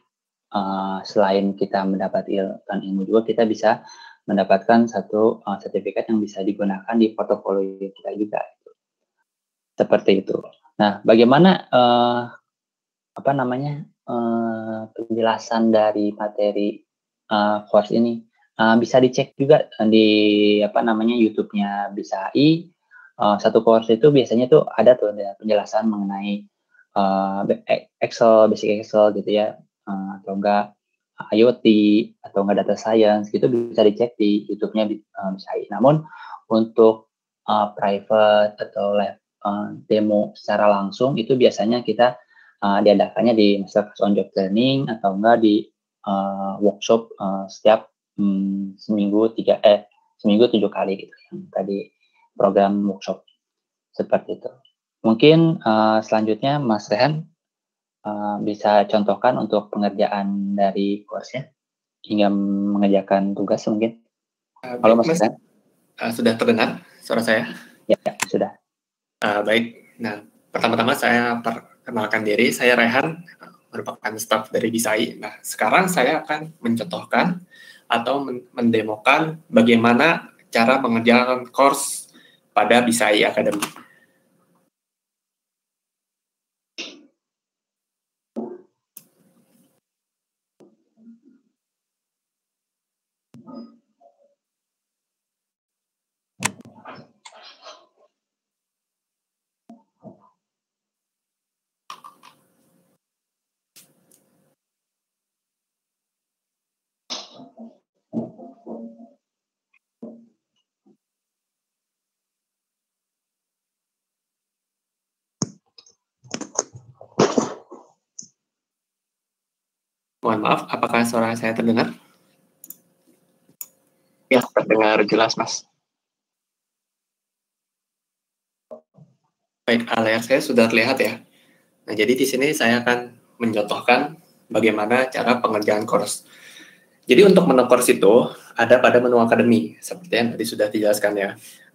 uh, selain kita mendapatkan ilmu juga kita bisa mendapatkan satu uh, sertifikat yang bisa digunakan di portofolio kita juga. Gitu. Seperti itu. Nah, bagaimana uh, apa namanya uh, penjelasan dari materi uh, course ini? Uh, bisa dicek juga di apa namanya YouTube-nya Bisai. uh, satu course itu biasanya tuh ada tuh ada penjelasan mengenai uh, Excel, basic Excel gitu ya, uh, atau enggak IoT atau enggak data science gitu bisa dicek di YouTube-nya um, SAI. Namun untuk uh, private atau live uh, demo secara langsung itu biasanya kita uh, diadakannya di masterclass on job training atau enggak di uh, workshop uh, setiap um, seminggu tiga eh seminggu tujuh kali gitu yang tadi program workshop seperti itu. Mungkin uh, selanjutnya Mas Rehan uh, bisa contohkan untuk pengerjaan dari kursnya hingga mengerjakan tugas mungkin. Uh, Halo Mas, Mas Rehan. Uh, sudah terdengar suara saya? Ya, ya sudah. Uh, baik. Nah, pertama-tama saya perkenalkan diri. Saya Rehan, merupakan staff dari Bisai. Nah, sekarang saya akan mencontohkan atau mendemokan bagaimana cara mengerjakan course pada Bisai Academy. Mohon maaf, apakah suara saya terdengar? Ya, terdengar jelas, Mas. Baik, layar saya sudah terlihat ya. Nah, jadi di sini saya akan mencontohkan bagaimana cara pengerjaan course. Jadi untuk menu course itu ada pada menu akademi, seperti yang tadi sudah dijelaskan ya.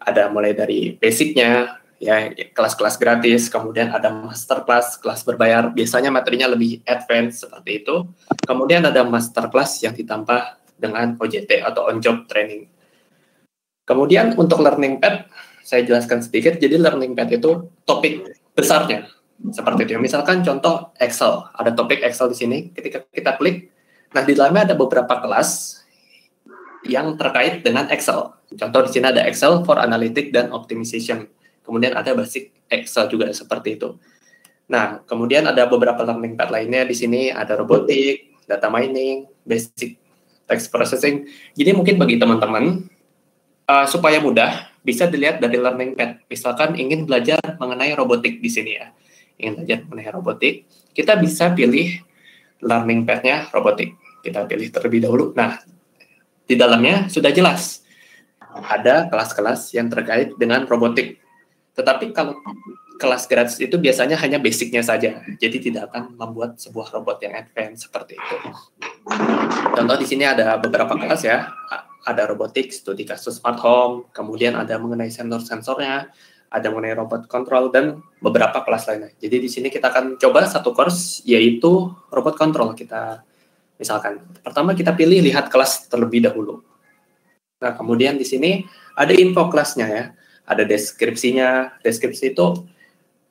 Ada mulai dari basicnya, ya kelas-kelas gratis, kemudian ada masterclass, kelas berbayar, biasanya materinya lebih advance seperti itu. Kemudian ada masterclass yang ditambah dengan OJT atau on job training. Kemudian untuk learning pad, saya jelaskan sedikit. Jadi learning pad itu topik besarnya seperti itu. Misalkan contoh Excel, ada topik Excel di sini. Ketika kita klik, nah di dalamnya ada beberapa kelas yang terkait dengan Excel. Contoh di sini ada Excel for Analytic dan Optimization. Kemudian ada basic Excel juga seperti itu. Nah, kemudian ada beberapa learning path lainnya di sini ada robotik, data mining, basic text processing. Jadi mungkin bagi teman-teman uh, supaya mudah bisa dilihat dari learning path. Misalkan ingin belajar mengenai robotik di sini ya, ingin belajar mengenai robotik, kita bisa pilih learning path-nya robotik. Kita pilih terlebih dahulu. Nah, di dalamnya sudah jelas ada kelas-kelas yang terkait dengan robotik. Tetapi kalau kelas gratis itu biasanya hanya basicnya saja, jadi tidak akan membuat sebuah robot yang advance seperti itu. Contoh di sini ada beberapa kelas ya, ada robotik, studi kasus smart home, kemudian ada mengenai sensor-sensornya, ada mengenai robot control dan beberapa kelas lainnya. Jadi di sini kita akan coba satu course yaitu robot control kita misalkan. Pertama kita pilih lihat kelas terlebih dahulu. Nah, kemudian di sini ada info kelasnya ya ada deskripsinya. Deskripsi itu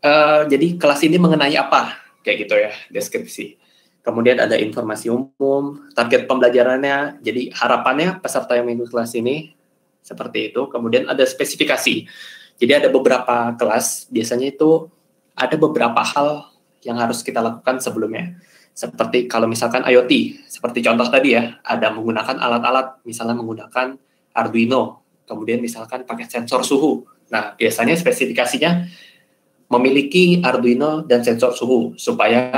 uh, jadi kelas ini mengenai apa kayak gitu ya deskripsi. Kemudian ada informasi umum, target pembelajarannya. Jadi harapannya peserta yang mengikuti kelas ini seperti itu. Kemudian ada spesifikasi. Jadi ada beberapa kelas biasanya itu ada beberapa hal yang harus kita lakukan sebelumnya seperti kalau misalkan IoT, seperti contoh tadi ya, ada menggunakan alat-alat, misalnya menggunakan Arduino kemudian misalkan pakai sensor suhu. Nah, biasanya spesifikasinya memiliki Arduino dan sensor suhu supaya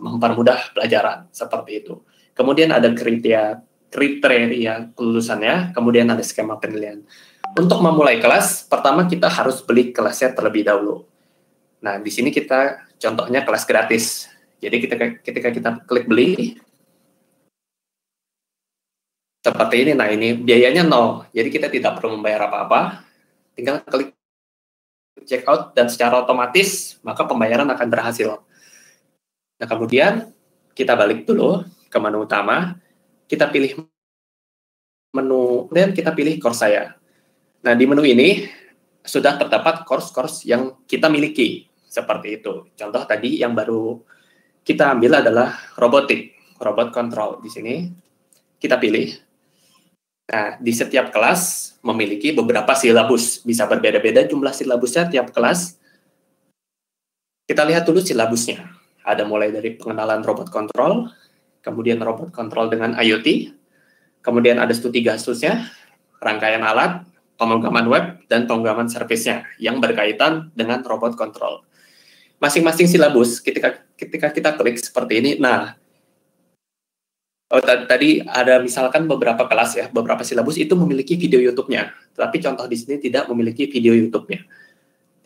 mempermudah pelajaran seperti itu. Kemudian ada kriteria kriteria kelulusannya, kemudian ada skema penilaian. Untuk memulai kelas, pertama kita harus beli kelasnya terlebih dahulu. Nah, di sini kita contohnya kelas gratis. Jadi kita ketika kita klik beli, seperti ini. Nah, ini biayanya nol. Jadi kita tidak perlu membayar apa-apa. Tinggal klik check out dan secara otomatis maka pembayaran akan berhasil. Nah, kemudian kita balik dulu ke menu utama. Kita pilih menu dan kita pilih course saya. Nah, di menu ini sudah terdapat course-course yang kita miliki. Seperti itu. Contoh tadi yang baru kita ambil adalah robotik, robot control di sini. Kita pilih Nah, di setiap kelas memiliki beberapa silabus, bisa berbeda-beda jumlah silabusnya tiap kelas. Kita lihat dulu silabusnya. Ada mulai dari pengenalan robot kontrol, kemudian robot kontrol dengan IoT, kemudian ada studi kasusnya, rangkaian alat, pemrograman web, dan pemrograman servisnya yang berkaitan dengan robot kontrol. Masing-masing silabus ketika ketika kita klik seperti ini, nah oh, tadi, ada misalkan beberapa kelas ya, beberapa silabus itu memiliki video YouTube-nya, tapi contoh di sini tidak memiliki video YouTube-nya.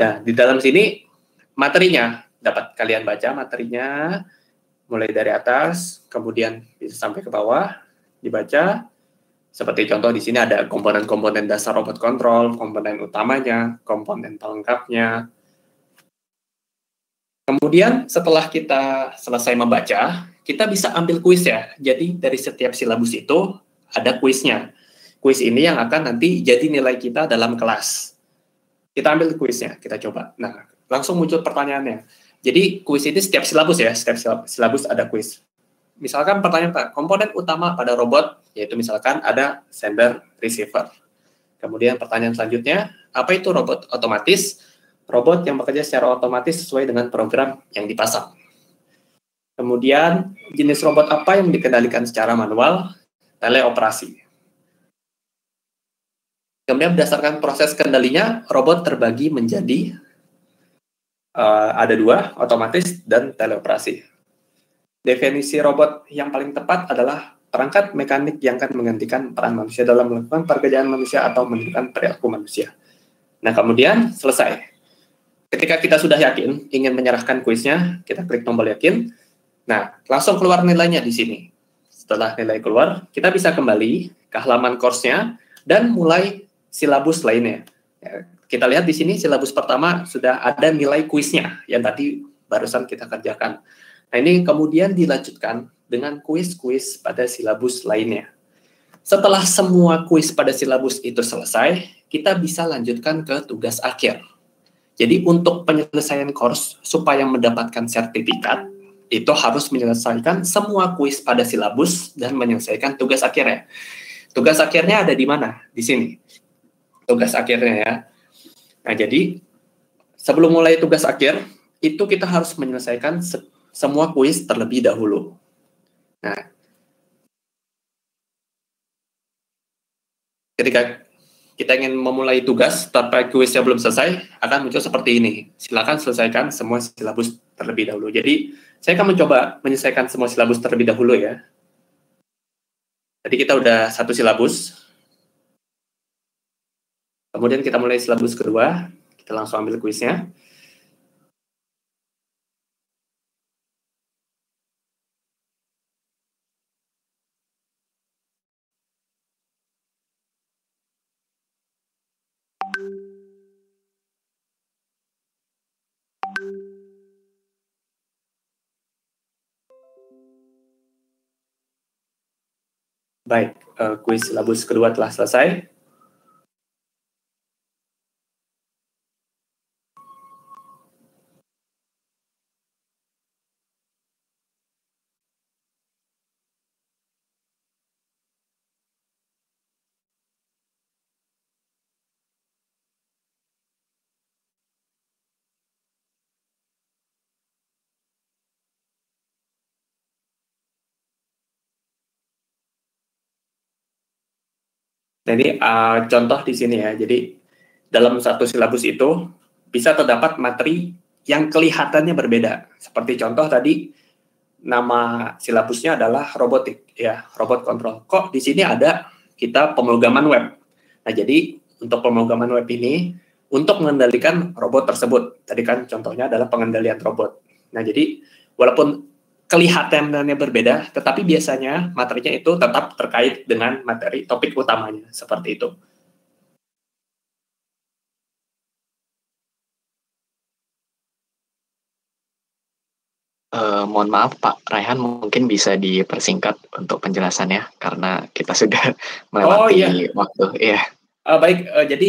Nah, di dalam sini materinya dapat kalian baca materinya mulai dari atas, kemudian bisa sampai ke bawah dibaca. Seperti contoh di sini ada komponen-komponen dasar robot kontrol, komponen utamanya, komponen pelengkapnya. Kemudian setelah kita selesai membaca, kita bisa ambil kuis ya. Jadi dari setiap silabus itu ada kuisnya. Kuis ini yang akan nanti jadi nilai kita dalam kelas. Kita ambil kuisnya, kita coba. Nah, langsung muncul pertanyaannya. Jadi kuis ini setiap silabus ya, setiap silabus ada kuis. Misalkan pertanyaan komponen utama pada robot yaitu misalkan ada sender receiver. Kemudian pertanyaan selanjutnya, apa itu robot otomatis? Robot yang bekerja secara otomatis sesuai dengan program yang dipasang. Kemudian jenis robot apa yang dikendalikan secara manual? Teleoperasi. Kemudian berdasarkan proses kendalinya, robot terbagi menjadi uh, ada dua, otomatis dan teleoperasi. Definisi robot yang paling tepat adalah perangkat mekanik yang akan menggantikan peran manusia dalam melakukan pekerjaan manusia atau menentukan perilaku manusia. Nah, kemudian selesai. Ketika kita sudah yakin ingin menyerahkan kuisnya, kita klik tombol yakin. Nah, langsung keluar nilainya di sini. Setelah nilai keluar, kita bisa kembali ke halaman course-nya dan mulai silabus lainnya. Ya, kita lihat di sini silabus pertama sudah ada nilai kuisnya yang tadi barusan kita kerjakan. Nah, ini kemudian dilanjutkan dengan kuis-kuis pada silabus lainnya. Setelah semua kuis pada silabus itu selesai, kita bisa lanjutkan ke tugas akhir. Jadi untuk penyelesaian course supaya mendapatkan sertifikat, itu harus menyelesaikan semua kuis pada silabus dan menyelesaikan tugas akhirnya. Tugas akhirnya ada di mana? Di sini. Tugas akhirnya ya. Nah, jadi sebelum mulai tugas akhir, itu kita harus menyelesaikan se semua kuis terlebih dahulu. Nah, ketika kita ingin memulai tugas tapi kuisnya belum selesai, akan muncul seperti ini. Silakan selesaikan semua silabus terlebih dahulu. Jadi saya akan mencoba menyelesaikan semua silabus terlebih dahulu ya. Tadi kita udah satu silabus. Kemudian kita mulai silabus kedua. Kita langsung ambil kuisnya. Baik, eh, kuis silabus kedua telah selesai. Nah, ini uh, contoh di sini ya. Jadi dalam satu silabus itu bisa terdapat materi yang kelihatannya berbeda. Seperti contoh tadi nama silabusnya adalah robotik ya, robot kontrol. Kok di sini ada kita pemrograman web. Nah, jadi untuk pemrograman web ini untuk mengendalikan robot tersebut. Tadi kan contohnya adalah pengendalian robot. Nah, jadi walaupun kelihatannya berbeda, tetapi biasanya materinya itu tetap terkait dengan materi topik utamanya, seperti itu. Uh, mohon maaf Pak Raihan mungkin bisa dipersingkat untuk penjelasannya karena kita sudah melewati oh, iya. waktu ya. Yeah. Uh, baik uh, jadi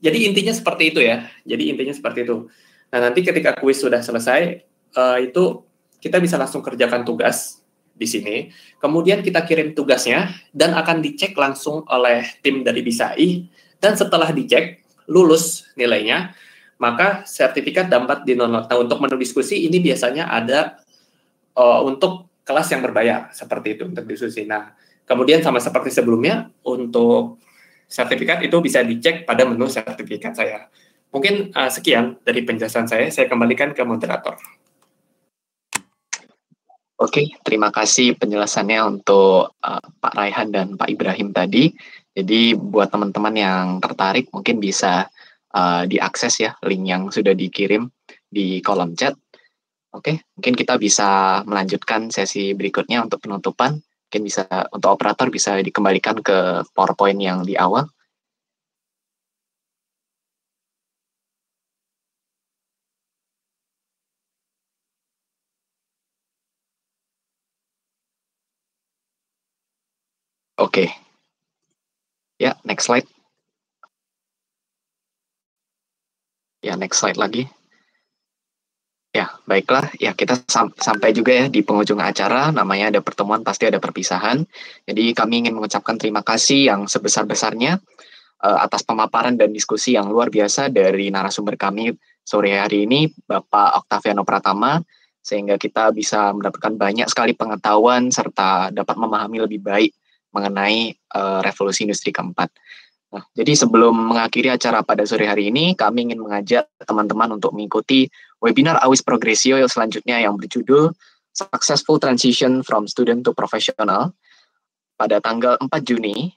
jadi intinya seperti itu ya. Jadi intinya seperti itu. Nah nanti ketika kuis sudah selesai uh, itu kita bisa langsung kerjakan tugas di sini. Kemudian kita kirim tugasnya dan akan dicek langsung oleh tim dari Bisai. Dan setelah dicek, lulus nilainya, maka sertifikat dapat dinonorkan. Nah, untuk menu diskusi ini biasanya ada uh, untuk kelas yang berbayar, seperti itu untuk diskusi. Nah, kemudian sama seperti sebelumnya, untuk sertifikat itu bisa dicek pada menu sertifikat saya. Mungkin uh, sekian dari penjelasan saya, saya kembalikan ke moderator. Oke, terima kasih penjelasannya untuk uh, Pak Raihan dan Pak Ibrahim tadi. Jadi buat teman-teman yang tertarik mungkin bisa uh, diakses ya link yang sudah dikirim di kolom chat. Oke, mungkin kita bisa melanjutkan sesi berikutnya untuk penutupan. Mungkin bisa untuk operator bisa dikembalikan ke PowerPoint yang di awal. Oke. Okay. Ya, next slide. Ya, next slide lagi. Ya, baiklah. Ya, kita sam sampai juga ya di penghujung acara. Namanya ada pertemuan, pasti ada perpisahan. Jadi kami ingin mengucapkan terima kasih yang sebesar-besarnya uh, atas pemaparan dan diskusi yang luar biasa dari narasumber kami sore hari ini, Bapak Oktaviano Pratama, sehingga kita bisa mendapatkan banyak sekali pengetahuan serta dapat memahami lebih baik mengenai uh, revolusi industri keempat. Nah, jadi sebelum mengakhiri acara pada sore hari ini, kami ingin mengajak teman-teman untuk mengikuti webinar Awis Progresio yang selanjutnya yang berjudul Successful Transition from Student to Professional pada tanggal 4 Juni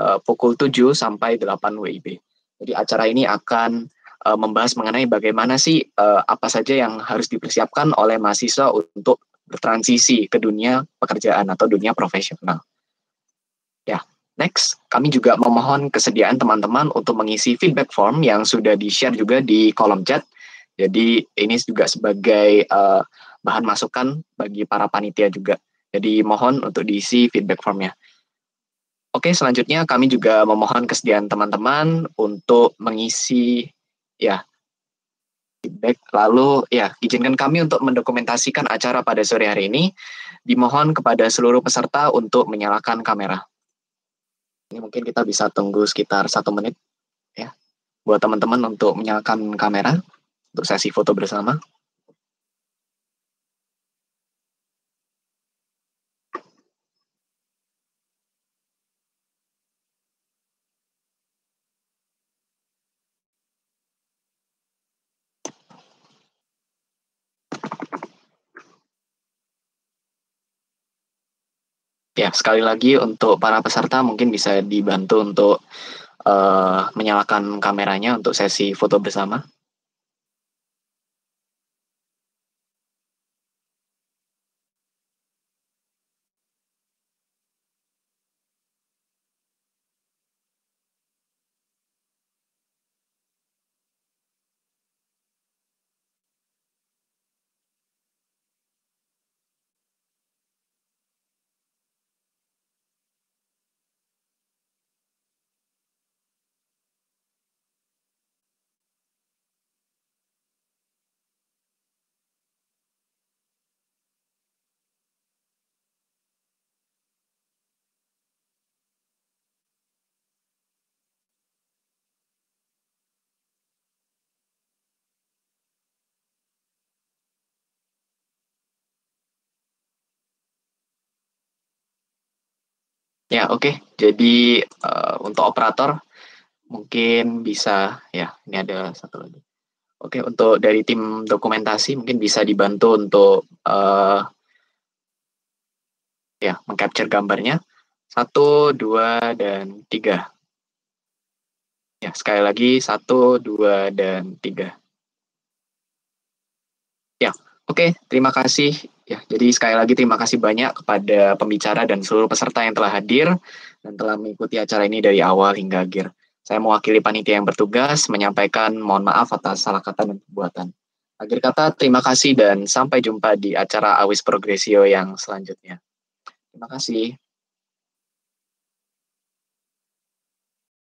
uh, pukul 7 sampai 8 WIB. Jadi acara ini akan uh, membahas mengenai bagaimana sih uh, apa saja yang harus dipersiapkan oleh mahasiswa untuk bertransisi ke dunia pekerjaan atau dunia profesional. Ya, next, kami juga memohon kesediaan teman-teman untuk mengisi feedback form yang sudah di-share juga di kolom chat. Jadi ini juga sebagai uh, bahan masukan bagi para panitia juga. Jadi mohon untuk diisi feedback formnya. Oke, selanjutnya kami juga memohon kesediaan teman-teman untuk mengisi ya feedback. Lalu ya izinkan kami untuk mendokumentasikan acara pada sore hari ini. Dimohon kepada seluruh peserta untuk menyalakan kamera. Ini mungkin kita bisa tunggu sekitar satu menit ya buat teman-teman untuk menyalakan kamera untuk sesi foto bersama. ya sekali lagi untuk para peserta mungkin bisa dibantu untuk uh, menyalakan kameranya untuk sesi foto bersama. Ya, oke. Okay. Jadi uh, untuk operator mungkin bisa ya, ini ada satu lagi. Oke, okay, untuk dari tim dokumentasi mungkin bisa dibantu untuk uh, ya, mengcapture gambarnya. Satu, dua, dan tiga. Ya, sekali lagi, satu, dua, dan tiga. Oke, terima kasih. Ya, jadi sekali lagi terima kasih banyak kepada pembicara dan seluruh peserta yang telah hadir dan telah mengikuti acara ini dari awal hingga akhir. Saya mewakili panitia yang bertugas menyampaikan mohon maaf atas salah kata dan perbuatan. Akhir kata, terima kasih dan sampai jumpa di acara Awis Progresio yang selanjutnya. Terima kasih.